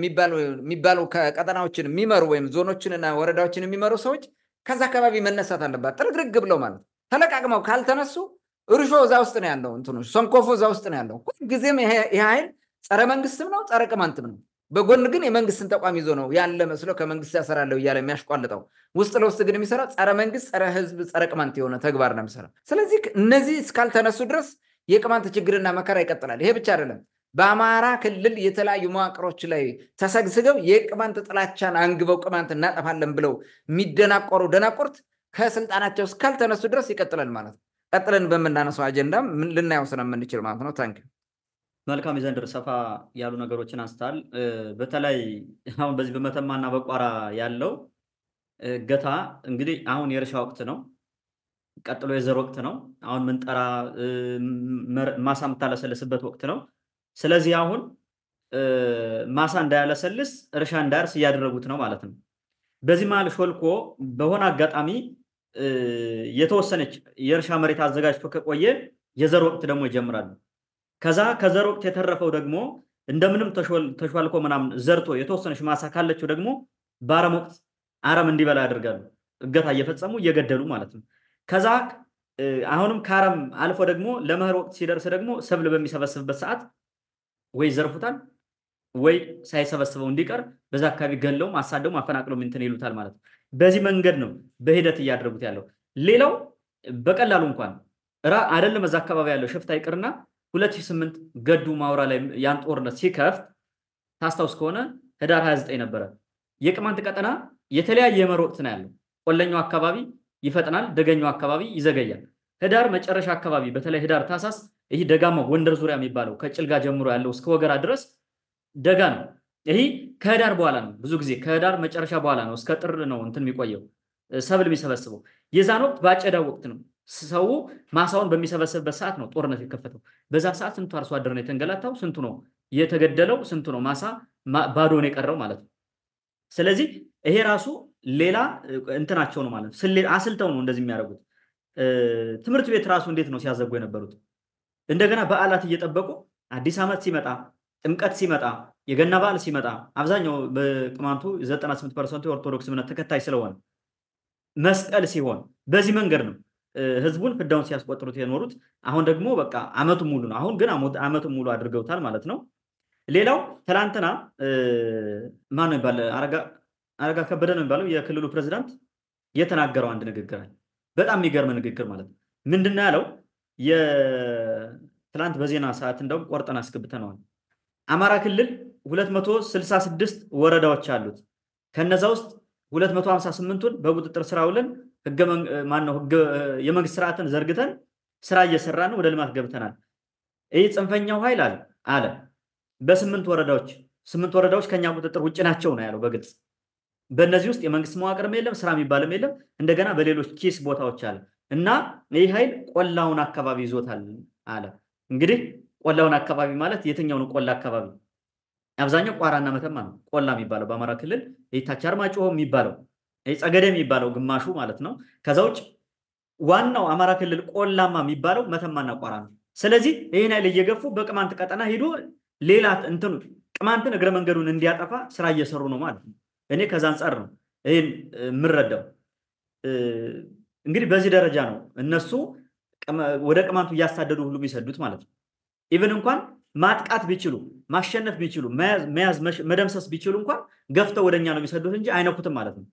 የሚባሉ ቀጠናዎችን የሚመሩ ወይም ዞኖችንና ወረዳዎችን የሚመሩ ሰዎች ከዛ አካባቢ መነሳት አለባት ጥርግርግ ብለው ማለት ተለቃቅመው ካልተነሱ እርሾ እዛ ውስጥ ነው ያለው እንትኑ ሰንኮፎ እዛ ውስጥ ነው ያለው ሁልጊዜም ይህ ኃይል ጸረ መንግስትም ነው ጸረ ቅማንትም ነው በጎን ግን የመንግስትን ተቋም ይዞ ነው ያለ መስሎ ከመንግስት ያሰራለሁ እያለ የሚያሽቋልጠው ውስጥ ለውስጥ ግን የሚሰራ ጸረ መንግስት ጸረ ህዝብ ጸረ ቅማንት የሆነ ተግባር ነው የሚሰራ ስለዚህ እነዚህ እስካልተነሱ ድረስ የቅማንት ችግርና መከራ ይቀጥላል ይሄ ብቻ አይደለም በአማራ ክልል የተለያዩ መዋቅሮች ላይ ተሰግስገው የቅማንት ጥላቻን አንግበው ቅማንት እናጠፋለን ብለው የሚደናቆሩ ደናቁርት ከስልጣናቸው እስካልተነሱ ድረስ ይቀጥላል ማለት ነው። ቀጥለን በምናነሰው አጀንዳ ልናየው ስለምንችል ማለት ነው። ታንክ መልካም። የዘንድር ሰፋ ያሉ ነገሮችን አንስታል። በተለይ አሁን በዚህ በመተማና በቋራ ያለው እገታ እንግዲህ አሁን የእርሻ ወቅት ነው። ቀጥሎ የዘር ወቅት ነው። አሁን ምንጠራ ማሳ የምታለሰለስበት ወቅት ነው። ስለዚህ አሁን ማሳ እንዳያለሰልስ እርሻ እንዳርስ እያደረጉት ነው ማለት ነው። በዚህ መሀል ሾልኮ በሆነ አጋጣሚ የተወሰነች የእርሻ መሬት አዘጋጅቶ ከቆየ የዘር ወቅት ደግሞ ይጀምራሉ። ከዛ ከዘር ወቅት የተረፈው ደግሞ እንደምንም ተሾልኮ ምናምን ዘርቶ የተወሰነች ማሳ ካለችው ደግሞ በአረም ወቅት አረም እንዲበላ ያደርጋሉ። እገታ እየፈጸሙ እየገደሉ ማለት ነው። ከዛ አሁንም ከአረም አልፎ ደግሞ ለመኸር ወቅት ሲደርስ ደግሞ ሰብል በሚሰበስብበት ሰዓት ወይ ዘርፉታል ወይ ሳይሰበስበው እንዲቀር በዛ አካባቢ ገለው አሳደው አፈናቅለውም እንትን ይሉታል ማለት ነው። በዚህ መንገድ ነው በሂደት እያደረጉት ያለው። ሌላው በቀላሉ እንኳን ራ አይደለም እዛ አካባቢ ያለው ሸፍታ ይቅርና 2008 ገዱ ማውራ ላይ ያን ጦርነት ሲከፍት ታስታውስ ከሆነ ህዳር 29 ነበረ። የቅማንት ቀጠና የተለያየ የመሮጥ ነው ያለው። ቆለኛው አካባቢ ይፈጥናል፣ ደገኛው አካባቢ ይዘገያል። ህዳር መጨረሻ አካባቢ በተለይ ህዳር ታሳስ ይህ ደጋማ ጎንደር ዙሪያ የሚባለው ከጭልጋ ጀምሮ ያለው እስከ ወገራ ድረስ ደጋ ነው። ይህ ከህዳር በኋላ ነው። ብዙ ጊዜ ከህዳር መጨረሻ በኋላ ነው። እስከ ጥር ነው እንትን የሚቆየው ሰብል የሚሰበስበው። የዛን ወቅት በአጨዳ ወቅት ነው። ሰው ማሳውን በሚሰበሰብበት ሰዓት ነው ጦርነት የከፈተው። በዛ ሰዓት ስንቱ አርሶ አደር ነው የተንገላታው? ስንቱ ነው የተገደለው? ስንቱ ነው ማሳ ባዶን የቀረው ማለት ነው። ስለዚህ ይሄ ራሱ ሌላ እንትናቸው ነው ማለት ነው። አስልተው ነው እንደዚህ የሚያደርጉት። ትምህርት ቤት ራሱ እንዴት ነው ሲያዘጉ የነበሩት? እንደገና በዓላት እየጠበቁ አዲስ ዓመት ሲመጣ፣ ጥምቀት ሲመጣ፣ የገና በዓል ሲመጣ አብዛኛው በቅማንቱ 98 ፐርሰንቱ የኦርቶዶክስ እምነት ተከታይ ስለሆነ መስቀል ሲሆን በዚህ መንገድ ነው ህዝቡን ፍዳውን ሲያስቆጥሩት የኖሩት። አሁን ደግሞ በቃ አመቱ ሙሉ ነው። አሁን ግን አመቱ ሙሉ አድርገውታል ማለት ነው። ሌላው ትላንትና ማን ነው አረጋ ከበደ ነው የሚባለው የክልሉ ፕሬዚዳንት የተናገረው አንድ ንግግር አለ። በጣም የሚገርም ንግግር ማለት ነው። ምንድነው ያለው? የትላንት በዜና ሰዓት እንደውም ቆርጠን አስገብተነዋል። አማራ ክልል 266 ወረዳዎች አሉት። ከነዛ ውስጥ 258ቱን በቁጥጥር ስራ ውለን የመንግስት ስርዓትን ዘርግተን ስራ እየሰራን ወደ ልማት ገብተናል። ይህ ጽንፈኛው ኃይል አለ አለ በስምንት ወረዳዎች ስምንት ወረዳዎች ከኛ ቁጥጥር ውጭ ናቸው ነው ያለው በግልጽ በእነዚህ ውስጥ የመንግስት መዋቅርም የለም፣ ስራ የሚባልም የለም። እንደገና በሌሎች ኪስ ቦታዎች አለ እና ይህ ኃይል ቆላውን አካባቢ ይዞታል አለ። እንግዲህ ቆላውን አካባቢ ማለት የትኛውን ቆላ አካባቢ? አብዛኛው ቋራና መተማ ነው ቆላ የሚባለው በአማራ ክልል። ታች አርማጭሆ የሚባለው ጸገደ የሚባለው ግማሹ ማለት ነው። ከዛ ውጭ ዋናው አማራ ክልል ቆላማ የሚባለው መተማና ቋራ ነው። ስለዚህ ይህን ኃይል እየገፉ በቅማንት ቀጠና ሂዶ ሌላ እንትኑ ቅማንትን እግረ መንገዱን እንዲያጠፋ ስራ እየሰሩ ነው ማለት ነው። እኔ ከዛ አንጻር ነው ይህን የምረዳው። እንግዲህ በዚህ ደረጃ ነው እነሱ ወደ ቅማንቱ እያሳደዱ ሁሉ የሚሰዱት ማለት ነው። ኢቨን እንኳን ማጥቃት ቢችሉ ማሸነፍ ቢችሉ መያዝ መደምሰስ ቢችሉ እንኳን ገፍተው ወደኛ ነው የሚሰዱት እንጂ አይነኩትም ማለት ነው።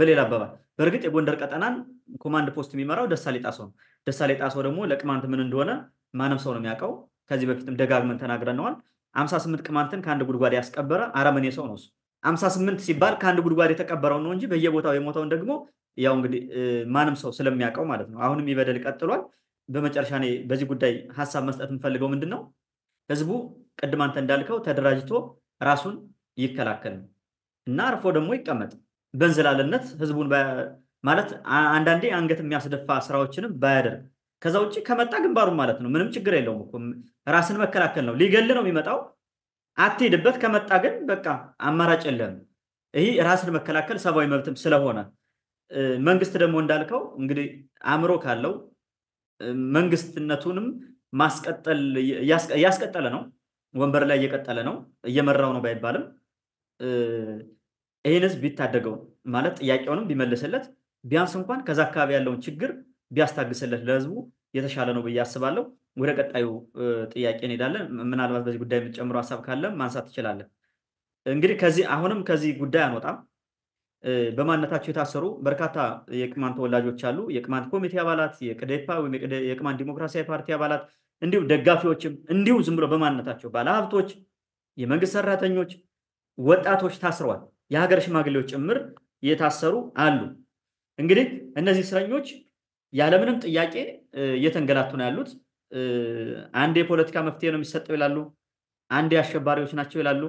በሌላ አባባል በእርግጥ የጎንደር ቀጠናን ኮማንድ ፖስት የሚመራው ደሳሌ ጣሰው ነው። ደሳሌ ጣሰው ደግሞ ለቅማንት ምን እንደሆነ ማንም ሰው ነው የሚያውቀው። ከዚህ በፊትም ደጋግመን ተናግረነዋል። አምሳ ስምንት ቅማንትን ከአንድ ጉድጓድ ያስቀበረ አረመኔ ሰው ነው እሱ። አምሳ ስምንት ሲባል ከአንድ ጉድጓድ የተቀበረው ነው እንጂ በየቦታው የሞተውን ደግሞ ያው እንግዲህ ማንም ሰው ስለሚያውቀው ማለት ነው። አሁንም ይበደል ቀጥሏል። በመጨረሻ እኔ በዚህ ጉዳይ ሀሳብ መስጠት የምፈልገው ምንድን ነው፣ ህዝቡ ቅድም አንተ እንዳልከው ተደራጅቶ ራሱን ይከላከል ነው እና አርፎ ደግሞ ይቀመጥ። በእንዝላልነት ህዝቡን ማለት አንዳንዴ አንገት የሚያስደፋ ስራዎችንም ባያደርግ፣ ከዛ ውጭ ከመጣ ግንባሩ ማለት ነው ምንም ችግር የለውም። ራስን መከላከል ነው። ሊገል ነው የሚመጣው አትሄድበት ከመጣ ግን በቃ አማራጭ የለም። ይህ ራስን መከላከል ሰብአዊ መብትም ስለሆነ መንግስት ደግሞ እንዳልከው እንግዲህ አእምሮ ካለው መንግስትነቱንም ማስቀጠል እያስቀጠለ ነው። ወንበር ላይ እየቀጠለ ነው፣ እየመራው ነው ባይባልም ይህን ህዝብ ቢታደገው ማለት ጥያቄውንም ቢመልስለት ቢያንስ እንኳን ከዛ አካባቢ ያለውን ችግር ቢያስታግስለት ለህዝቡ የተሻለ ነው ብዬ አስባለሁ። ወደ ቀጣዩ ጥያቄ እንሄዳለን። ምናልባት በዚህ ጉዳይ የምትጨምሩ ሀሳብ ካለ ማንሳት ትችላለን። እንግዲህ ከዚህ አሁንም ከዚህ ጉዳይ አንወጣም። በማንነታቸው የታሰሩ በርካታ የቅማንት ተወላጆች አሉ። የቅማንት ኮሚቴ አባላት፣ የቅዴፓ ወይም የቅማንት ዲሞክራሲያዊ ፓርቲ አባላት እንዲሁም ደጋፊዎችም እንዲሁ ዝም ብሎ በማንነታቸው ባለሀብቶች፣ የመንግስት ሰራተኞች፣ ወጣቶች ታስረዋል። የሀገር ሽማግሌዎች ጭምር የታሰሩ አሉ። እንግዲህ እነዚህ እስረኞች ያለምንም ጥያቄ እየተንገላቱ ነው ያሉት። አንድ የፖለቲካ መፍትሄ ነው የሚሰጠው ይላሉ፣ አንድ አሸባሪዎች ናቸው ይላሉ።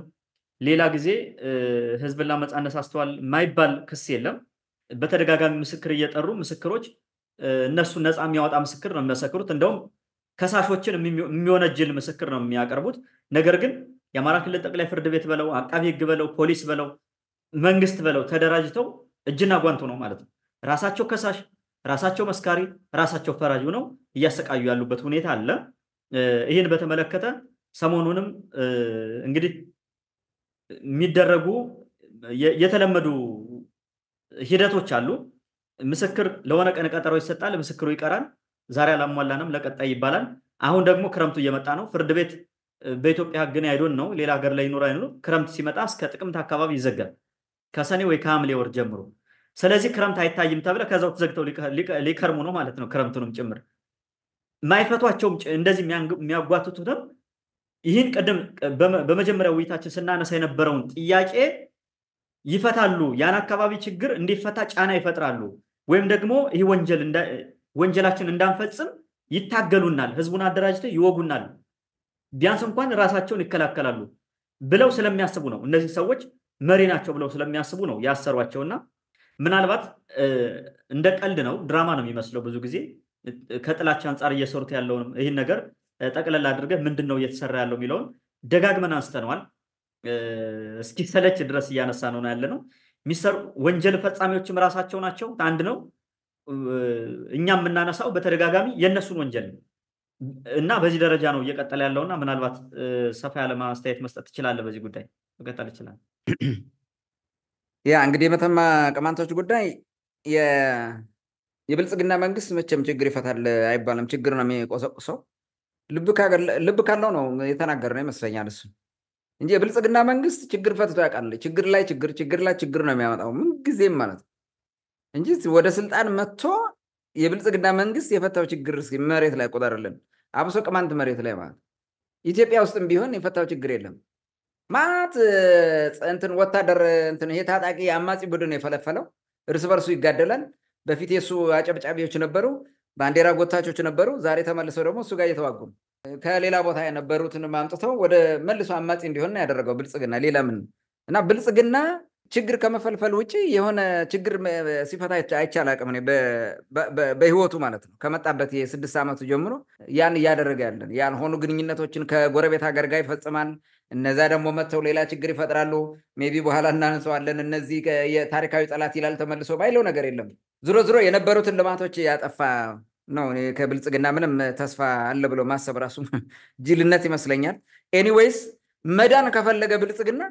ሌላ ጊዜ ህዝብን ለአመፅ አነሳስተዋል የማይባል ክስ የለም። በተደጋጋሚ ምስክር እየጠሩ ምስክሮች እነሱ ነፃ የሚያወጣ ምስክር ነው የሚመሰክሩት። እንደውም ከሳሾችን የሚወነጅል ምስክር ነው የሚያቀርቡት። ነገር ግን የአማራ ክልል ጠቅላይ ፍርድ ቤት በለው አቃቢ ህግ በለው ፖሊስ በለው መንግስት በለው ተደራጅተው እጅና ጓንቱ ነው ማለት ነው። ራሳቸው ከሳሽ ራሳቸው መስካሪ፣ ራሳቸው ፈራጅ ሆነው እያሰቃዩ ያሉበት ሁኔታ አለ። ይህን በተመለከተ ሰሞኑንም እንግዲህ የሚደረጉ የተለመዱ ሂደቶች አሉ። ምስክር ለሆነ ቀን ቀጠሮ ይሰጣል፣ ምስክሩ ይቀራል። ዛሬ አላሟላንም ለቀጣይ ይባላል። አሁን ደግሞ ክረምቱ እየመጣ ነው። ፍርድ ቤት በኢትዮጵያ ህግን አይዶን ነው ሌላ ሀገር ላይ ይኖር አይኖሩ ክረምት ሲመጣ እስከ ጥቅምት አካባቢ ይዘጋል። ከሰኔ ወይ ከሐምሌ ወር ጀምሮ ስለዚህ ክረምት አይታይም ተብለ ከዛው ተዘግተው ሊከርሙ ነው ማለት ነው። ክረምቱንም ጭምር ማይፈቷቸውም እንደዚህ የሚያጓትቱትም ይህን ቅድም በመጀመሪያ ውይይታችን ስናነሳ የነበረውን ጥያቄ ይፈታሉ። ያን አካባቢ ችግር እንዲፈታ ጫና ይፈጥራሉ። ወይም ደግሞ ይህ ወንጀላችን እንዳንፈጽም ይታገሉናል፣ ህዝቡን አደራጅተው ይወጉናል፣ ቢያንስ እንኳን ራሳቸውን ይከላከላሉ ብለው ስለሚያስቡ ነው። እነዚህ ሰዎች መሪ ናቸው ብለው ስለሚያስቡ ነው ያሰሯቸውና ምናልባት እንደ ቀልድ ነው፣ ድራማ ነው የሚመስለው ብዙ ጊዜ ከጥላቻ አንጻር እየሰሩት ያለውንም ይህን ነገር ጠቅለል አድርገህ ምንድን ነው እየተሰራ ያለው የሚለውን ደጋግመን አንስተነዋል። እስኪ ሰለች ድረስ እያነሳ ነው ያለ ነው። ሚሰሩ ወንጀል ፈጻሚዎችም ራሳቸው ናቸው። አንድ ነው። እኛ የምናነሳው በተደጋጋሚ የእነሱን ወንጀል ነው እና በዚህ ደረጃ ነው እየቀጠለ ያለውና ምናልባት ሰፋ ያለ ማስተያየት መስጠት ትችላለህ። በዚህ ጉዳይ መቀጠል ይችላል። ያ እንግዲህ የመተማ ቅማንቶች ጉዳይ የብልጽግና መንግስት መቼም ችግር ይፈታል አይባልም። ችግር ነው የሚቆሰቁሰው። ልብ ካለው ነው የተናገር ነው ይመስለኛል እሱ እንጂ የብልጽግና መንግስት ችግር ፈትቶ ያውቃል። ችግር ላይ ችግር፣ ችግር ላይ ችግር ነው የሚያመጣው ምንጊዜም ማለት ነው እንጂ ወደ ስልጣን መጥቶ የብልጽግና መንግስት የፈታው ችግር መሬት ላይ ቆጠርልን፣ አብሶ ቅማንት መሬት ላይ ማለት ኢትዮጵያ ውስጥም ቢሆን የፈታው ችግር የለም። ማት እንትን ወታደር እንትን ይሄ ታጣቂ አማጺ ቡድን የፈለፈለው እርስ በርሱ ይጋደላል። በፊት የእሱ አጨብጫቢዎች ነበሩ፣ ባንዲራ ጎታቾች ነበሩ። ዛሬ ተመልሰው ደግሞ እሱ ጋር እየተዋጉ ከሌላ ቦታ የነበሩትን አምጥተው ወደ መልሶ አማጺ እንዲሆን ያደረገው ብልጽግና ሌላ ምን እና ብልጽግና ችግር ከመፈልፈል ውጭ የሆነ ችግር ሲፈታ አይቻል አቅም በህይወቱ ማለት ነው። ከመጣበት የስድስት ዓመቱ ጀምሮ ያን እያደረገ ያለን ያልሆኑ ግንኙነቶችን ከጎረቤት ሀገር ጋር ይፈጽማል። እነዛ ደግሞ መጥተው ሌላ ችግር ይፈጥራሉ። ሜቢ በኋላ እናንሰዋለን። እነዚህ የታሪካዊ ጠላት ይላል ተመልሶ ባይለው ነገር የለም። ዝሮ ዝሮ የነበሩትን ልማቶች ያጠፋ ነው። ከብልጽግና ምንም ተስፋ አለ ብሎ ማሰብ ራሱ ጅልነት ይመስለኛል። ኤኒዌይስ መዳን ከፈለገ ብልጽግና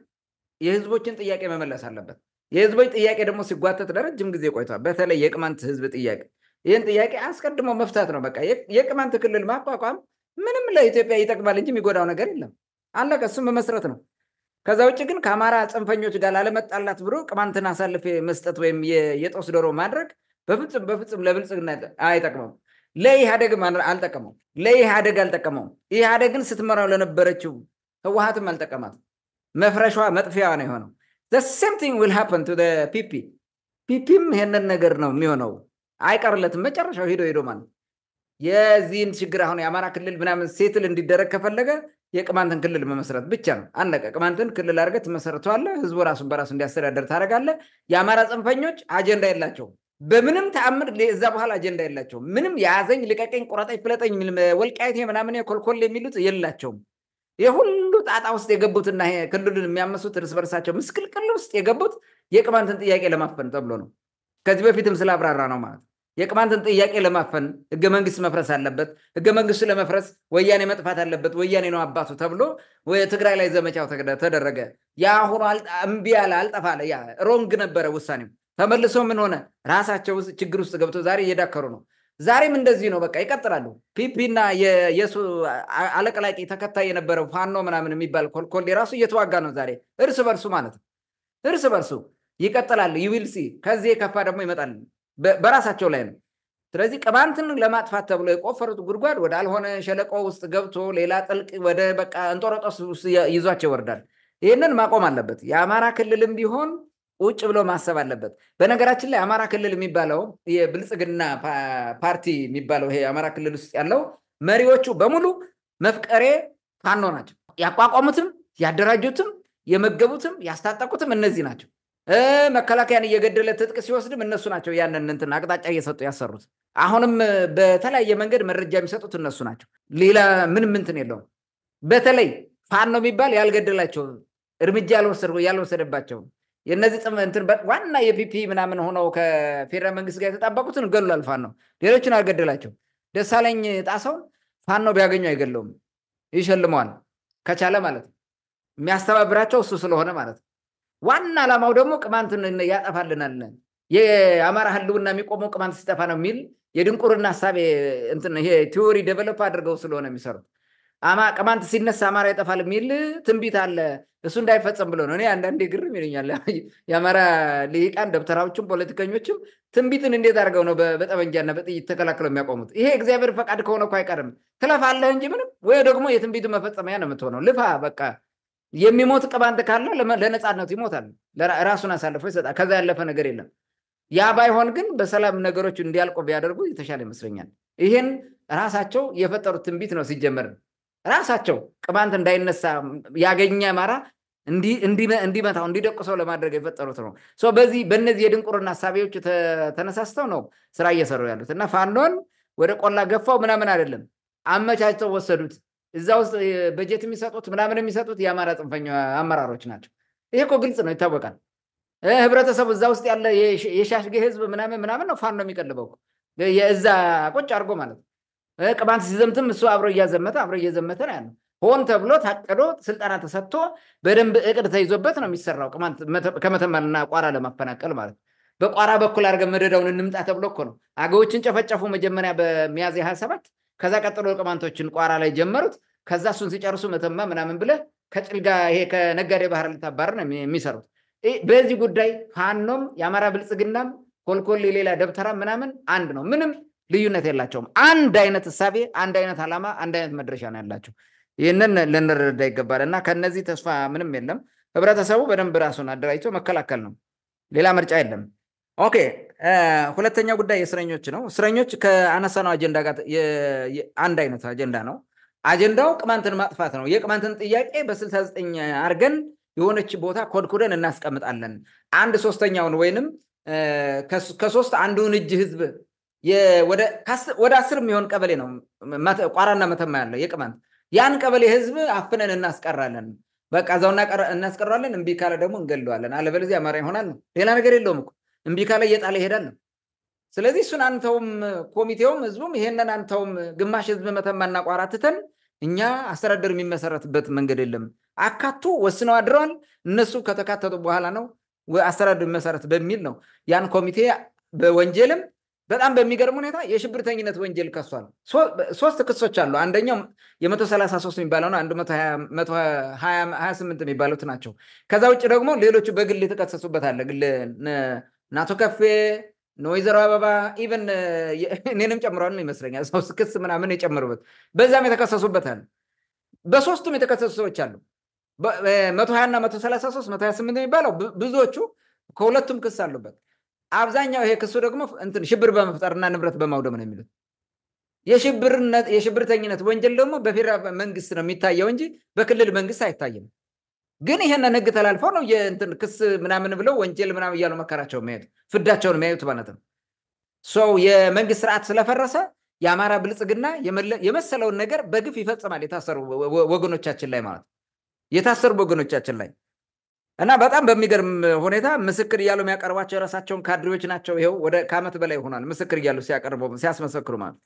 የህዝቦችን ጥያቄ መመለስ አለበት። የህዝቦች ጥያቄ ደግሞ ሲጓተት ለረጅም ጊዜ ቆይቷል። በተለይ የቅማንት ህዝብ ጥያቄ ይህን ጥያቄ አስቀድሞ መፍታት ነው። በቃ የቅማንት ክልል ማቋቋም ምንም ለኢትዮጵያ ይጠቅማል እንጂ የሚጎዳው ነገር የለም። አለቀ። እሱም መመስረት ነው። ከዛ ውጭ ግን ከአማራ ጽንፈኞች ጋር ላለመጣላት ብሎ ቅማንትን አሳልፍ መስጠት ወይም የጦስ ዶሮ ማድረግ በፍጹም በፍጹም ለብልጽግና አይጠቅመው። ለኢህአደግም አልጠቀመው ለኢህአደግ አልጠቀመውም። ኢህአደግን ስትመራው ለነበረችው ህወሀትም አልጠቀማትም። መፍረሻዋ መጥፊያዋ ነው የሆነው። ሴም ቲንግ ዊል ሃፐን ቱ ፒፒ ፒፒም ይሄንን ነገር ነው የሚሆነው። አይቀርለትም መጨረሻው ሄዶ ሄዶ ማለት የዚህን ችግር አሁን የአማራ ክልል ምናምን ሴትል እንዲደረግ ከፈለገ የቅማንትን ክልል መመስረት ብቻ ነው። አለቀ። ቅማንትን ክልል አድርገህ ትመሰርተዋለህ። ህዝቡ ራሱን በራሱ እንዲያስተዳደር ታደርጋለህ። የአማራ ጽንፈኞች አጀንዳ የላቸውም። በምንም ተአምር እዛ በኋላ አጀንዳ የላቸውም። ምንም የያዘኝ ልቀቀኝ፣ ቁረጠኝ፣ ፍለጠኝ፣ ወልቃይቴ ምናምን ኮልኮል የሚሉት የላቸውም። የሁሉ ጣጣ ውስጥ የገቡትና ክልሉን የሚያመሱት እርስ በርሳቸው ምስቅልቅል ውስጥ የገቡት የቅማንትን ጥያቄ ለማፈን ተብሎ ነው። ከዚህ በፊትም ስለ አብራራ ነው ማለት የቅማንትን ጥያቄ ለማፈን ህገ መንግስት መፍረስ አለበት፣ ህገ መንግስቱ ለመፍረስ ወያኔ መጥፋት አለበት፣ ወያኔ ነው አባቱ ተብሎ ትግራይ ላይ ዘመቻው ተደረገ። የአሁኑ እምቢ ያለ አልጠፋ አለ። ያ ሮንግ ነበረ ውሳኔው። ተመልሶ ምን ሆነ? ራሳቸው ችግር ውስጥ ገብቶ ዛሬ እየዳከሩ ነው። ዛሬም እንደዚህ ነው። በቃ ይቀጥላሉ። ፒፒ የሱ አለቅላቂ ተከታይ የነበረው ፋኖ ምናምን የሚባል ኮልኮሌ ራሱ እየተዋጋ ነው ዛሬ እርስ በርሱ ማለት ነው። እርስ በርሱ ይቀጥላል። ዩዊልሲ ከዚህ የከፋ ደግሞ ይመጣል። በራሳቸው ላይ ነው። ስለዚህ ቅማንትን ለማጥፋት ተብሎ የቆፈሩት ጉድጓድ ወደ አልሆነ ሸለቆ ውስጥ ገብቶ ሌላ ጥልቅ ወደ በቃ እንጦረጦስ ውስጥ ይዟቸው ይወርዳል። ይህንን ማቆም አለበት። የአማራ ክልልም ቢሆን ቁጭ ብሎ ማሰብ አለበት። በነገራችን ላይ አማራ ክልል የሚባለው የብልጽግና ፓርቲ የሚባለው ይሄ አማራ ክልል ውስጥ ያለው መሪዎቹ በሙሉ መፍቀሬ ፋኖ ናቸው። ያቋቋሙትም ያደራጁትም የመገቡትም ያስታጠቁትም እነዚህ ናቸው። መከላከያን እየገደለ ትጥቅ ሲወስድም እነሱ ናቸው ያንን እንትን አቅጣጫ እየሰጡ ያሰሩት። አሁንም በተለያየ መንገድ መረጃ የሚሰጡት እነሱ ናቸው። ሌላ ምንም እንትን የለውም። በተለይ ፋኖ የሚባል ያልገደላቸው እርምጃ ያልወሰደባቸው የእነዚህ እንትን ዋና የፒፒ ምናምን ሆነው ከፌደራል መንግስት ጋር የተጣበቁትን ገሏል ፋኖ። ሌሎችን አልገደላቸው። ደሳለኝ ጣሰውን ፋኖ ቢያገኙ አይገለውም፣ ይሸልመዋል ከቻለ ማለት ነው። የሚያስተባብራቸው እሱ ስለሆነ ማለት ነው። ዋና ዓላማው ደግሞ ቅማንትን ያጠፋልናል የአማራ ህልውና የሚቆመው ቅማንት ሲጠፋ ነው የሚል የድንቁርና ሀሳብ ይሄ ቲዎሪ ደቨሎፕ አድርገው ስለሆነ የሚሰሩት ቅማንት ሲነሳ አማራ ይጠፋል የሚል ትንቢት አለ እሱ እንዳይፈጸም ብሎ ነው እኔ አንዳንዴ ግርም ይለኛል የአማራ ልሂቃን ደብተራዎችም ፖለቲከኞችም ትንቢትን እንዴት አድርገው ነው በጠመንጃና በጥይት ተከላክለው የሚያቆሙት ይሄ እግዚአብሔር ፈቃድ ከሆነ እኮ አይቀርም ትለፋለህ እንጂ ምንም ወይ ደግሞ የትንቢቱ መፈጸሚያ ነው የምትሆነው ልፋ በቃ የሚሞት ቅባንት ካለ ለነፃነቱ ይሞታል። ራሱን አሳልፎ ይሰጣል። ከዛ ያለፈ ነገር የለም። ያ ባይሆን ግን በሰላም ነገሮች እንዲያልቁ ቢያደርጉ የተሻለ ይመስለኛል። ይህን ራሳቸው የፈጠሩት ትንቢት ነው። ሲጀመር ራሳቸው ቅማንት እንዳይነሳ ያገኘ አማራ እንዲመታው እንዲደቁሰው ለማድረግ የፈጠሩት ነው። በዚህ በእነዚህ የድንቁርና ሳቢዎች ተነሳስተው ነው ስራ እየሰሩ ያሉት እና ፋኖን ወደ ቆላ ገፋው ምናምን አይደለም፣ አመቻችተው ወሰዱት። እዛ ውስጥ በጀት የሚሰጡት ምናምን የሚሰጡት የአማራ ጽንፈኛ አመራሮች ናቸው። ይሄ እኮ ግልጽ ነው፣ ይታወቃል። ህብረተሰቡ እዛ ውስጥ ያለ የሻሽጌ ህዝብ ምናምን ምናምን ነው ፋኖ የሚቀልበው የእዛ ቁጭ አድርጎ ማለት ነው። ቅማንት ሲዘምትም እሱ አብሮ እያዘመተ አብሮ እየዘመተ ነው ያለው። ሆን ተብሎ ታቀዶ ስልጠና ተሰጥቶ በደንብ እቅድ ተይዞበት ነው የሚሰራው። ቅማንት ከመተማና ቋራ ለማፈናቀል ማለት በቋራ በኩል አድርገን መደዳውን እንምጣ ተብሎ እኮ ነው አገዎችን ጨፈጨፉ መጀመሪያ በሚያዝያ ሀያ ሰባት ከዛ ቀጥሎ ቅማንቶችን ቋራ ላይ ጀመሩት። ከዛ እሱን ሲጨርሱ መተማ ምናምን ብለ ከጭልጋ ይሄ ከነጋዴ ባህር ልታባር ነው የሚሰሩት። በዚህ ጉዳይ ፋኖም የአማራ ብልጽግናም ኮልኮሌ ሌላ ደብተራ ምናምን አንድ ነው። ምንም ልዩነት የላቸውም። አንድ አይነት እሳቤ፣ አንድ አይነት ዓላማ፣ አንድ አይነት መድረሻ ነው ያላቸው። ይህንን ልንረዳ ይገባል እና ከነዚህ ተስፋ ምንም የለም። ህብረተሰቡ በደንብ ራሱን አደራጅቶ መከላከል ነው። ሌላ ምርጫ የለም። ኦኬ ሁለተኛው ጉዳይ የእስረኞች ነው። እስረኞች ከአነሳነው አጀንዳ ጋር አንድ አይነት አጀንዳ ነው። አጀንዳው ቅማንትን ማጥፋት ነው። የቅማንትን ጥያቄ በ69 አድርገን የሆነች ቦታ ኮድኩደን እናስቀምጣለን። አንድ ሶስተኛውን ወይንም ከሶስት አንዱን እጅ ህዝብ ወደ አስር የሚሆን ቀበሌ ነው ቋራና መተማ ያለው የቅማንት ያን ቀበሌ ህዝብ አፍነን እናስቀራለን። በቃ እዛው እናስቀራለን። እምቢ ካለ ደግሞ እንገለዋለን። አለበለዚህ አማራ ይሆናል። ሌላ ነገር የለውም እኮ እምቢ ካለ እየጣለ ይሄዳል ነው። ስለዚህ እሱን አንተውም፣ ኮሚቴውም ህዝቡም ይሄንን አንተውም። ግማሽ ህዝብ መተማና ቋራ ትተን እኛ አስተዳደር የሚመሰረትበት መንገድ የለም። አካቱ ወስነው አድረዋል። እነሱ ከተካተቱ በኋላ ነው አስተዳደር የሚመሰረት በሚል ነው ያን ኮሚቴ በወንጀልም በጣም በሚገርም ሁኔታ የሽብርተኝነት ወንጀል ከሷል። ሶስት ክሶች አሉ። አንደኛው የመቶ ሰላሳ የሚባለው ነው። አንዱ የሚባሉት ናቸው። ከዛ ውጭ ደግሞ ሌሎቹ በግል የተከሰሱበት አለ ግል ናቶ ከፌ ነው ወይዘሮ አበባ ኢቨን እኔንም ጨምሯል ይመስለኛል ሰው ክስ ምናምን የጨመሩበት በዛም የተከሰሱበታል በሶስቱም የተከሰሱ ሰዎች አሉ መቶ ሀያና መቶ ሰላሳ ሶስት መቶ ሀያ ስምንት የሚባለው ብዙዎቹ ከሁለቱም ክስ አሉበት አብዛኛው ይሄ ክሱ ደግሞ እንትን ሽብር በመፍጠርና ንብረት በማውደም ነው የሚሉት የሽብርተኝነት ወንጀል ደግሞ በፌዴራል መንግስት ነው የሚታየው እንጂ በክልል መንግስት አይታይም ግን ይህንን ህግ ተላልፈው ነው የእንትን ክስ ምናምን ብለው ወንጀል ምናምን እያሉ መከራቸው የሚያዩት ፍዳቸውን የሚያዩት ማለት ነው ሰው የመንግስት ስርዓት ስለፈረሰ የአማራ ብልጽግና የመሰለውን ነገር በግፍ ይፈጽማል የታሰሩ ወገኖቻችን ላይ ማለት የታሰሩ ወገኖቻችን ላይ እና በጣም በሚገርም ሁኔታ ምስክር እያሉ የሚያቀርቧቸው የራሳቸውን ካድሬዎች ናቸው ይኸው ወደ ከአመት በላይ ሆኗል ምስክር እያሉ ሲያስመሰክሩ ማለት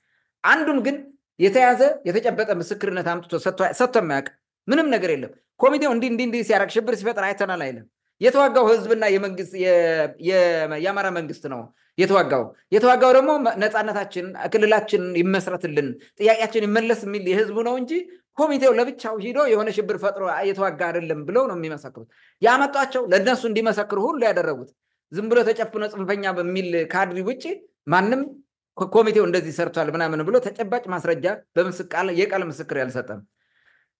አንዱም ግን የተያዘ የተጨበጠ ምስክርነት አምጥቶ ሰጥቶ የማያውቅ ምንም ነገር የለም። ኮሚቴው እንዲህ እንዲህ እንዲህ ሲያረግ ሽብር ሲፈጥር አይተናል አይልም። የተዋጋው ህዝብና የአማራ መንግስት ነው የተዋጋው። የተዋጋው ደግሞ ነፃነታችን ክልላችን ይመስረትልን ጥያቄያችን ይመለስ የሚል የህዝቡ ነው እንጂ ኮሚቴው ለብቻው ሂዶ የሆነ ሽብር ፈጥሮ የተዋጋ አይደለም ብለው ነው የሚመሰክሩት። ያመጧቸው ለእነሱ እንዲመሰክሩ ሁሉ ያደረጉት ዝም ብሎ ተጨፍኖ ጽንፈኛ በሚል ካድሪ ውጭ ማንም ኮሚቴው እንደዚህ ሰርቷል ምናምን ብሎ ተጨባጭ ማስረጃ የቃል ምስክር ያልሰጠም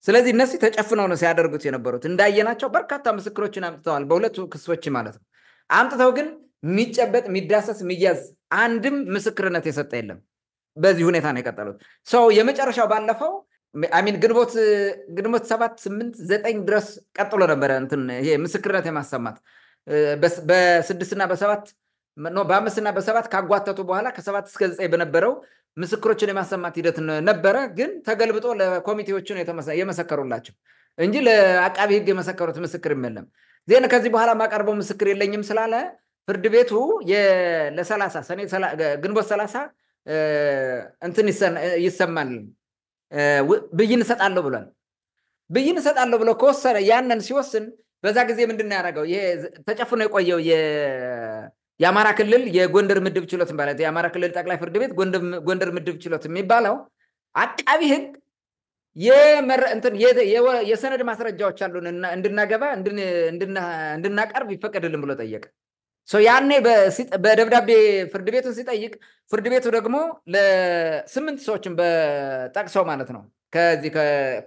ስለዚህ እነዚህ ተጨፍነው ነው ሲያደርጉት የነበሩት እንዳየናቸው በርካታ ምስክሮችን አምጥተዋል በሁለቱ ክሶች ማለት ነው አምጥተው ግን የሚጨበጥ የሚዳሰስ የሚያዝ አንድም ምስክርነት የሰጠ የለም በዚህ ሁኔታ ነው የቀጠሉት ሰው የመጨረሻው ባለፈው ሚን ግንቦት ግንቦት ሰባት ስምንት ዘጠኝ ድረስ ቀጥሎ ነበረ ምስክርነት የማሰማት በስድስትና በሰባት በአምስትና በሰባት ካጓተቱ በኋላ ከሰባት እስከ ዘጠኝ በነበረው ምስክሮችን የማሰማት ሂደት ነበረ። ግን ተገልብጦ ለኮሚቴዎቹ የመሰከሩላቸው እንጂ ለአቃቢ ህግ የመሰከሩት ምስክር የለም። ዜና ከዚህ በኋላ ማቀርበው ምስክር የለኝም ስላለ ፍርድ ቤቱ ለሰላሳ ሰኔ ግንቦት ሰላሳ እንትን ይሰማል ብይን እሰጣለሁ ብሏል። ብይን እሰጣለሁ ብሎ ከወሰነ ያንን ሲወስን በዛ ጊዜ ምንድን ያደረገው ተጨፍኖ የቆየው የአማራ ክልል የጎንደር ምድብ ችሎት ማለት የአማራ ክልል ጠቅላይ ፍርድ ቤት ጎንደር ምድብ ችሎት የሚባለው አቃቢ ህግ የሰነድ ማስረጃዎች አሉን እንድናገባ እንድናቀርብ ይፈቀድልን ብሎ ጠየቀ። ያኔ በደብዳቤ ፍርድ ቤቱን ሲጠይቅ ፍርድ ቤቱ ደግሞ ለስምንት ሰዎችን በጠቅሰው ማለት ነው ከዚህ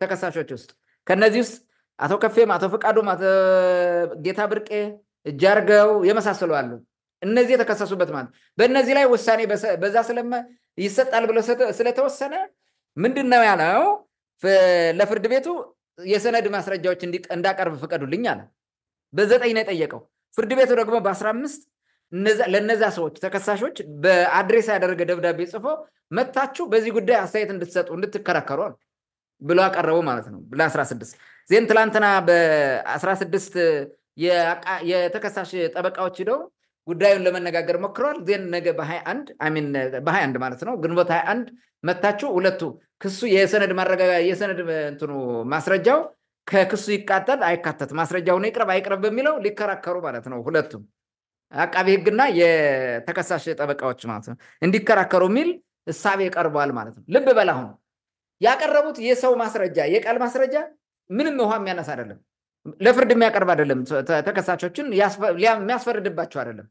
ተከሳሾች ውስጥ ከነዚህ ውስጥ አቶ ከፌም፣ አቶ ፍቃዱም፣ አቶ ጌታ ብርቄ፣ እጃርገው የመሳሰሉ አሉ። እነዚህ የተከሰሱበት ማለት በእነዚህ ላይ ውሳኔ በዛ ስለመ ይሰጣል ብሎ ስለተወሰነ ምንድን ነው ያለው ለፍርድ ቤቱ የሰነድ ማስረጃዎች እንዳቀርብ ፍቀዱልኝ አለ በዘጠኝ ነው የጠየቀው ፍርድ ቤቱ ደግሞ በአስራ አምስት ሰዎች ተከሳሾች በአድሬስ ያደረገ ደብዳቤ ጽፎ መታችሁ በዚህ ጉዳይ አስተያየት እንድትሰጡ እንድትከራከሩ ብሎ አቀረቡ ማለት ነው ለ16 ዜን ትላንትና በ16 የተከሳሽ ጠበቃዎች ሂደው ጉዳዩን ለመነጋገር ሞክረዋል። ዜን ነገ በሀያአንድ ማለት ነው ግንቦት ሀያ አንድ መታችሁ ሁለቱ ክሱ የሰነድ ማረጋጋ የሰነድ እንትኑ ማስረጃው ከክሱ ይቃጠል አይካተት ማስረጃውን ይቅረብ አይቅረብ በሚለው ሊከራከሩ ማለት ነው ሁለቱም አቃቢ ህግና የተከሳሽ ጠበቃዎች ማለት ነው እንዲከራከሩ የሚል እሳቤ ቀርቧል ማለት ነው። ልብ በል አሁን ያቀረቡት የሰው ማስረጃ የቃል ማስረጃ ምንም ውሃ የሚያነስ አይደለም። ለፍርድ የሚያቀርብ አይደለም። ተከሳቾችን የሚያስፈርድባቸው አይደለም።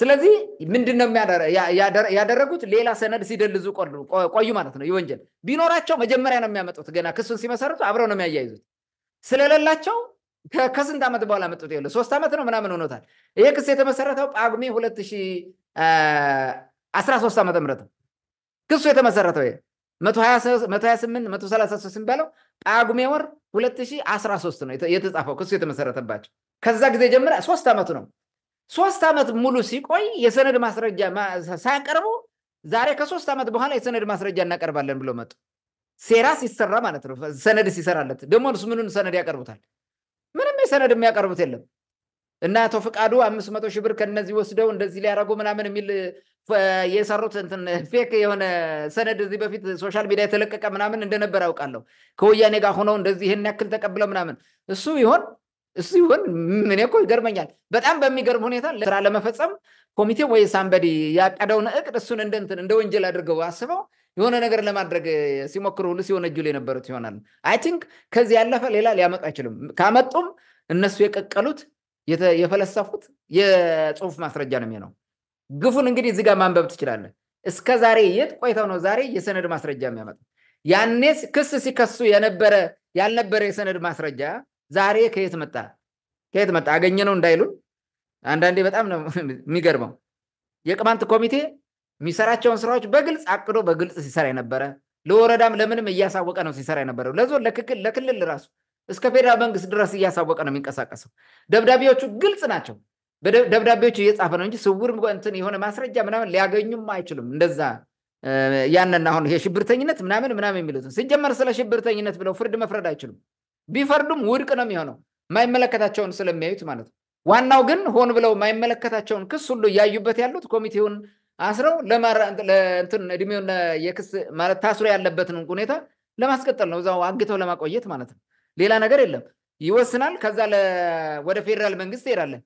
ስለዚህ ምንድን ነው ያደረጉት? ሌላ ሰነድ ሲደልዙ ቆዩ ማለት ነው። ይወንጀል ቢኖራቸው መጀመሪያ ነው የሚያመጡት። ገና ክሱን ሲመሰርቱ አብረው ነው የሚያያይዙት። ስለሌላቸው ከስንት ዓመት በኋላ መጡት። የለ ሶስት ዓመት ነው ምናምን ሆኖታል። ይሄ ክስ የተመሰረተው ጳጉሜ ሁለት ሺ አስራ ሶስት ዓመተ ነው ክሱ የተመሰረተው ይሄ መቶ ሀያ ስምንት መቶ ሰላሳ ሶስት ሲባለው ጳጉሜ ወር ሁለት ሺ አስራ ሶስት ነው የተጻፈው ክሱ የተመሰረተባቸው ከዛ ጊዜ ጀምረ ሶስት ዓመቱ ነው ሶስት ዓመት ሙሉ ሲቆይ የሰነድ ማስረጃ ሳያቀርቡ ዛሬ ከሶስት ዓመት በኋላ የሰነድ ማስረጃ እናቀርባለን ብሎ መጡ። ሴራ ሲሰራ ማለት ነው። ሰነድ ሲሰራለት ደግሞ እሱ ምኑን ሰነድ ያቀርቡታል? ምንም የሰነድ የሚያቀርቡት የለም። እና አቶ ፍቃዱ አምስት መቶ ሺህ ብር ከነዚህ ወስደው እንደዚህ ሊያደርጉ ምናምን የሚል የሰሩት እንትን ፌክ የሆነ ሰነድ እዚህ በፊት ሶሻል ሚዲያ የተለቀቀ ምናምን እንደነበር አውቃለሁ ከወያኔ ጋር ሆነው እንደዚህ ይህን ያክል ተቀብለው ምናምን እሱ ይሆን እሱ ይሆን ምን እኮ ይገርመኛል። በጣም በሚገርም ሁኔታ ስራ ለመፈጸም ኮሚቴ ወይ ሳንበዲ ያቀደውን እቅድ እሱን እንደንትን እንደ ወንጀል አድርገው አስበው የሆነ ነገር ለማድረግ ሲሞክሩ ሁሉ ላይ የነበሩት ይሆናል። አይ ቲንክ ከዚህ ያለፈ ሌላ ሊያመጡ አይችልም። ካመጡም እነሱ የቀቀሉት የፈለሰፉት የጽሁፍ ማስረጃ ነው የሚሆነው። ግፉን እንግዲህ እዚህ ጋር ማንበብ ትችላለህ። እስከ ዛሬ የት ቆይተው ነው ዛሬ የሰነድ ማስረጃ የሚያመጡ? ያኔ ክስ ሲከሱ የነበረ ያልነበረ የሰነድ ማስረጃ ዛሬ ከየት መጣ ከየት መጣ አገኘ ነው እንዳይሉን አንዳንዴ በጣም ነው የሚገርመው የቅማንት ኮሚቴ የሚሰራቸውን ስራዎች በግልጽ አቅዶ በግልጽ ሲሰራ የነበረ ለወረዳም ለምንም እያሳወቀ ነው ሲሰራ የነበረው ለዞን ለክልል ራሱ እስከ ፌዴራል መንግስት ድረስ እያሳወቀ ነው የሚንቀሳቀሰው ደብዳቤዎቹ ግልጽ ናቸው ደብዳቤዎቹ እየጻፈ ነው እንጂ ስውር እንትን የሆነ ማስረጃ ምናምን ሊያገኙም አይችሉም እንደዛ ያንን አሁን ይሄ ሽብርተኝነት ምናምን ምናምን የሚሉት ሲጀመር ስለ ሽብርተኝነት ብለው ፍርድ መፍረድ አይችሉም ቢፈርዱም ውድቅ ነው የሚሆነው ማይመለከታቸውን ስለሚያዩት ማለት ነው ዋናው ግን ሆን ብለው ማይመለከታቸውን ክስ ሁሉ እያዩበት ያሉት ኮሚቴውን አስረው ለእንትን እድሜውን የክስ ማለት ታስሮ ያለበትን ሁኔታ ለማስቀጠል ነው እዛው አግተው ለማቆየት ማለት ነው ሌላ ነገር የለም ይወስናል ከዛ ወደ ፌዴራል መንግስት ትሄዳለን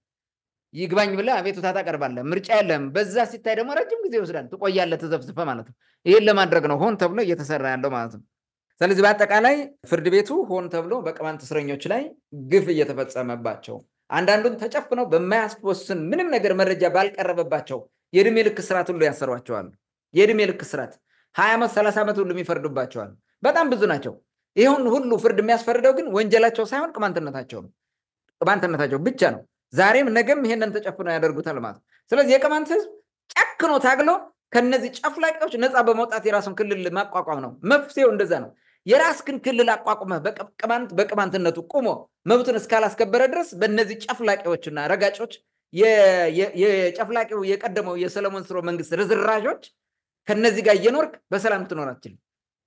ይግባኝ ብለ አቤቱታ ታቀርባለ ምርጫ የለም በዛ ሲታይ ደግሞ ረጅም ጊዜ ይወስዳል ትቆያለ ተዘፍዝፈ ማለት ነው ይህን ለማድረግ ነው ሆን ተብሎ እየተሰራ ያለው ማለት ነው ስለዚህ በአጠቃላይ ፍርድ ቤቱ ሆን ተብሎ በቅማንት እስረኞች ላይ ግፍ እየተፈጸመባቸው አንዳንዱን ተጨፍነው በማያስወስን ምንም ነገር መረጃ ባልቀረበባቸው የእድሜ ልክ ስርዓት ሁሉ ያሰሯቸዋል። የእድሜ ልክ ስርዓት ሀያ ዓመት ሰላሳ ዓመት ሁሉ የሚፈርዱባቸዋል። በጣም ብዙ ናቸው። ይሁን ሁሉ ፍርድ የሚያስፈርደው ግን ወንጀላቸው ሳይሆን ቅማንትነታቸው ቅማንትነታቸው ብቻ ነው። ዛሬም ነገም ይሄንን ተጨፍነው ያደርጉታል ማለት ስለዚህ የቅማንት ህዝብ ጨክኖ ታግሎ ከነዚህ ጨፍላቂዎች ነፃ በመውጣት የራሱን ክልል ማቋቋም ነው መፍትሄው። እንደዛ ነው። የራስክን ክልል አቋቁመህ በቅማንትነቱ ቁሞ መብቱን እስካላስከበረ ድረስ በእነዚህ ጨፍላቂዎችና ረጋጮች የጨፍላቂው የቀደመው የሰለሞን ስሮ መንግስት ርዝራዦች ከነዚህ ጋር እየኖርክ በሰላም ትኖር አትችልም።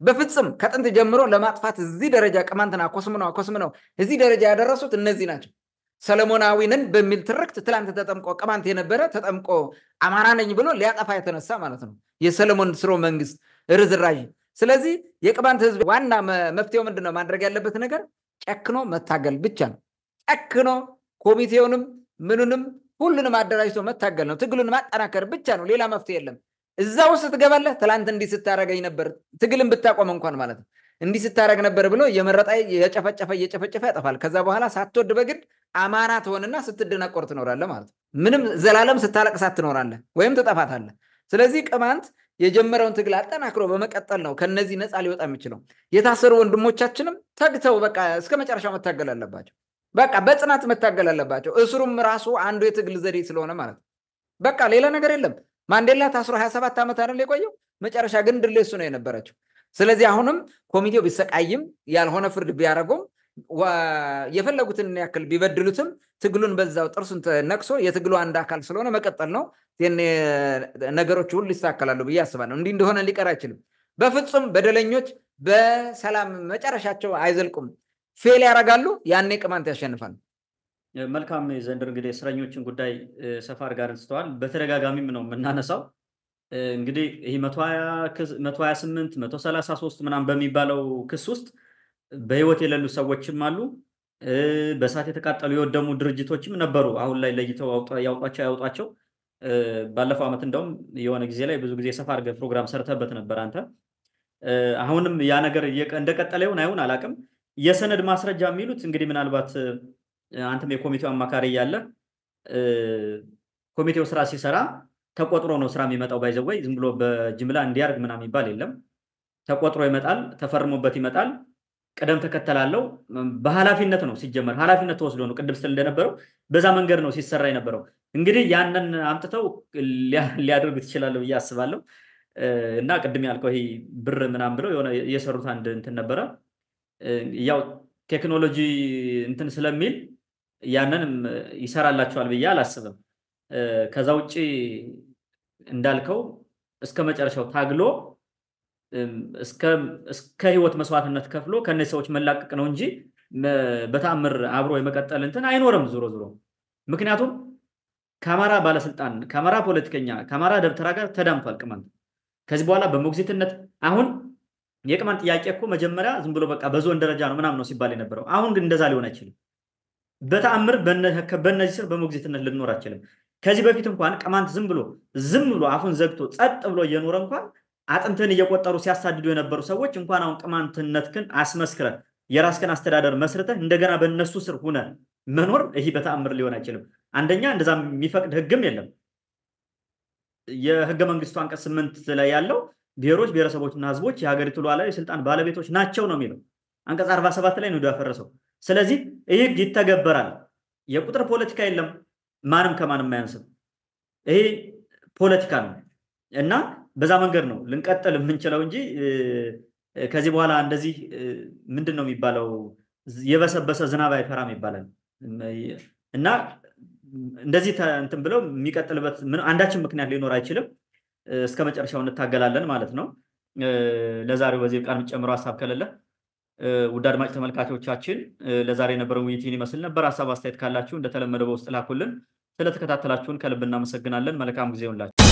በፍጹም ከጥንት ጀምሮ ለማጥፋት እዚህ ደረጃ ቅማንትና ኮስምነው ኮስምነው እዚህ ደረጃ ያደረሱት እነዚህ ናቸው። ሰለሞናዊንን በሚል ትርክት ትላንት ተጠምቆ ቅማንት የነበረ ተጠምቆ አማራ ነኝ ብሎ ሊያጠፋ የተነሳ ማለት ነው። የሰለሞን ስሮ መንግስት ርዝራዥ ስለዚህ የቅማንት ህዝብ ዋና መፍትሄው ምንድን ነው? ማድረግ ያለበት ነገር ጨክኖ መታገል ብቻ ነው። ጨክኖ ኮሚቴውንም ምኑንም ሁሉንም አደራጅቶ መታገል ነው። ትግሉን ማጠናከር ብቻ ነው። ሌላ መፍትሄ የለም። እዛ ውስጥ ትገባለህ። ትላንት እንዲህ ስታረገኝ ነበር፣ ትግልን ብታቆም እንኳን ማለት ነው። እንዲህ ስታረግ ነበር ብሎ የመረጣ የጨፈጨፈ እየጨፈጨፈ ያጠፋል። ከዛ በኋላ ሳትወድ በግድ አማና ትሆንና ስትደናቆር ትኖራለህ ማለት ነው። ምንም ዘላለም ስታለቅሳት ትኖራለህ ወይም ትጠፋታለህ። ስለዚህ ቅማንት የጀመረውን ትግል አጠናክሮ በመቀጠል ነው ከነዚህ ነፃ ሊወጣ የሚችለው። የታሰሩ ወንድሞቻችንም ተግተው በቃ እስከ መጨረሻው መታገል አለባቸው። በቃ በጽናት መታገል አለባቸው። እስሩም ራሱ አንዱ የትግል ዘዴ ስለሆነ ማለት ነው። በቃ ሌላ ነገር የለም። ማንዴላ ታስሮ 27 ዓመት አይደል የቆየው? መጨረሻ ግን ድሌ እሱ ነው የነበረችው። ስለዚህ አሁንም ኮሚቴው ቢሰቃይም ያልሆነ ፍርድ ቢያደረጉም። የፈለጉትን ያክል ቢበድሉትም ትግሉን በዛው ጥርሱን ነቅሶ የትግሉ አንድ አካል ስለሆነ መቀጠል ነው። ነገሮች ሁሉ ይስተካከላሉ ብዬ አስባለሁ። እንዲህ እንደሆነ ሊቀር አይችልም። በፍጹም በደለኞች በሰላም መጨረሻቸው አይዘልቁም። ፌል ያደርጋሉ። ያኔ ቅማንት ያሸንፋል። መልካም ዘንድር እንግዲህ እስረኞችን ጉዳይ ሰፋር ጋር እንስተዋል። በተደጋጋሚም ነው የምናነሳው። እንግዲህ ይህ መቶ ሀያ ስምንት መቶ ሰላሳ ሶስት ምናምን በሚባለው ክስ ውስጥ በህይወት የሌሉ ሰዎችም አሉ። በእሳት የተቃጠሉ የወደሙ ድርጅቶችም ነበሩ። አሁን ላይ ለይተው ያውጧቸው ያውጧቸው። ባለፈው ዓመት እንደውም የሆነ ጊዜ ላይ ብዙ ጊዜ ሰፋ አድርገህ ፕሮግራም ሰርተበት ነበር አንተ። አሁንም ያ ነገር እንደቀጠለ ይሁን አይሁን አላውቅም። የሰነድ ማስረጃ የሚሉት እንግዲህ ምናልባት አንተም የኮሚቴው አማካሪ እያለ ኮሚቴው ስራ ሲሰራ ተቆጥሮ ነው ስራ የሚመጣው። ባይዘወይ ዝም ብሎ በጅምላ እንዲያርግ ምናምን የሚባል የለም። ተቆጥሮ ይመጣል፣ ተፈርሞበት ይመጣል። ቅደም ተከተል አለው። በኃላፊነት ነው ሲጀመር ኃላፊነት ተወስዶ ነው። ቅድም ስል እንደነበረው በዛ መንገድ ነው ሲሰራ የነበረው። እንግዲህ ያንን አምጥተው ሊያደርጉት ትችላለ ብዬ አስባለሁ። እና ቅድም ያልከው ይሄ ብር ምናም ብለው የሆነ የሰሩት አንድ እንትን ነበረ። ያው ቴክኖሎጂ እንትን ስለሚል ያንንም ይሰራላቸዋል ብዬ አላስብም። ከዛ ውጭ እንዳልከው እስከ መጨረሻው ታግሎ እስከ ህይወት መስዋዕትነት ከፍሎ ከእነዚህ ሰዎች መላቀቅ ነው እንጂ በተአምር አብሮ የመቀጠል እንትን አይኖርም ዞሮ ዞሮ ምክንያቱም ከአማራ ባለስልጣን ከአማራ ፖለቲከኛ ከአማራ ደብተራ ጋር ተዳምቷል ቅማንት ከዚህ በኋላ በሞግዚትነት አሁን የቅማንት ጥያቄ እኮ መጀመሪያ ዝም ብሎ በቃ በዞን ደረጃ ነው ምናምን ነው ሲባል የነበረው አሁን ግን እንደዛ ሊሆን አይችልም በተአምር በእነዚህ ስር በሞግዚትነት ልንኖር አይችልም ከዚህ በፊት እንኳን ቅማንት ዝም ብሎ ዝም ብሎ አፉን ዘግቶ ጸጥ ብሎ እየኖረ እንኳን አጥንትን እየቆጠሩ ሲያሳድዱ የነበሩ ሰዎች እንኳን አሁን ቅማንትነትክን አስመስክረን የራስክን አስተዳደር መስርተ እንደገና በእነሱ ስር ሁነ መኖር ይህ በተአምር ሊሆን አይችልም። አንደኛ እንደዛ የሚፈቅድ ህግም የለም። የህገ መንግስቱ አንቀጽ ስምንት ላይ ያለው ብሔሮች፣ ብሔረሰቦችና ህዝቦች የሀገሪቱ ሉዓላዊ ስልጣን ባለቤቶች ናቸው ነው የሚለው። አንቀጽ ሰባት ላይ ነው ያፈረሰው። ስለዚህ ይህ ህግ ይተገበራል። የቁጥር ፖለቲካ የለም። ማንም ከማንም አያንስም። ይሄ ፖለቲካ ነው እና በዛ መንገድ ነው ልንቀጥል የምንችለው እንጂ ከዚህ በኋላ እንደዚህ ምንድን ነው የሚባለው የበሰበሰ ዝናብ አይፈራም ይባላል እና እንደዚህ እንትን ብለው የሚቀጥልበት አንዳችን ምክንያት ሊኖር አይችልም። እስከ መጨረሻው እንታገላለን ማለት ነው። ለዛሬው በዚህ ቃል የምጨምረው ሀሳብ ከሌለ ውድ አድማጭ ተመልካቾቻችን ለዛሬ የነበረን ውይይት ይመስል ነበር። ሀሳብ አስተያየት ካላችሁ እንደተለመደው በውስጥ ላኩልን። ስለተከታተላችሁን ከልብ እናመሰግናለን። መልካም ጊዜ ሁንላችሁ።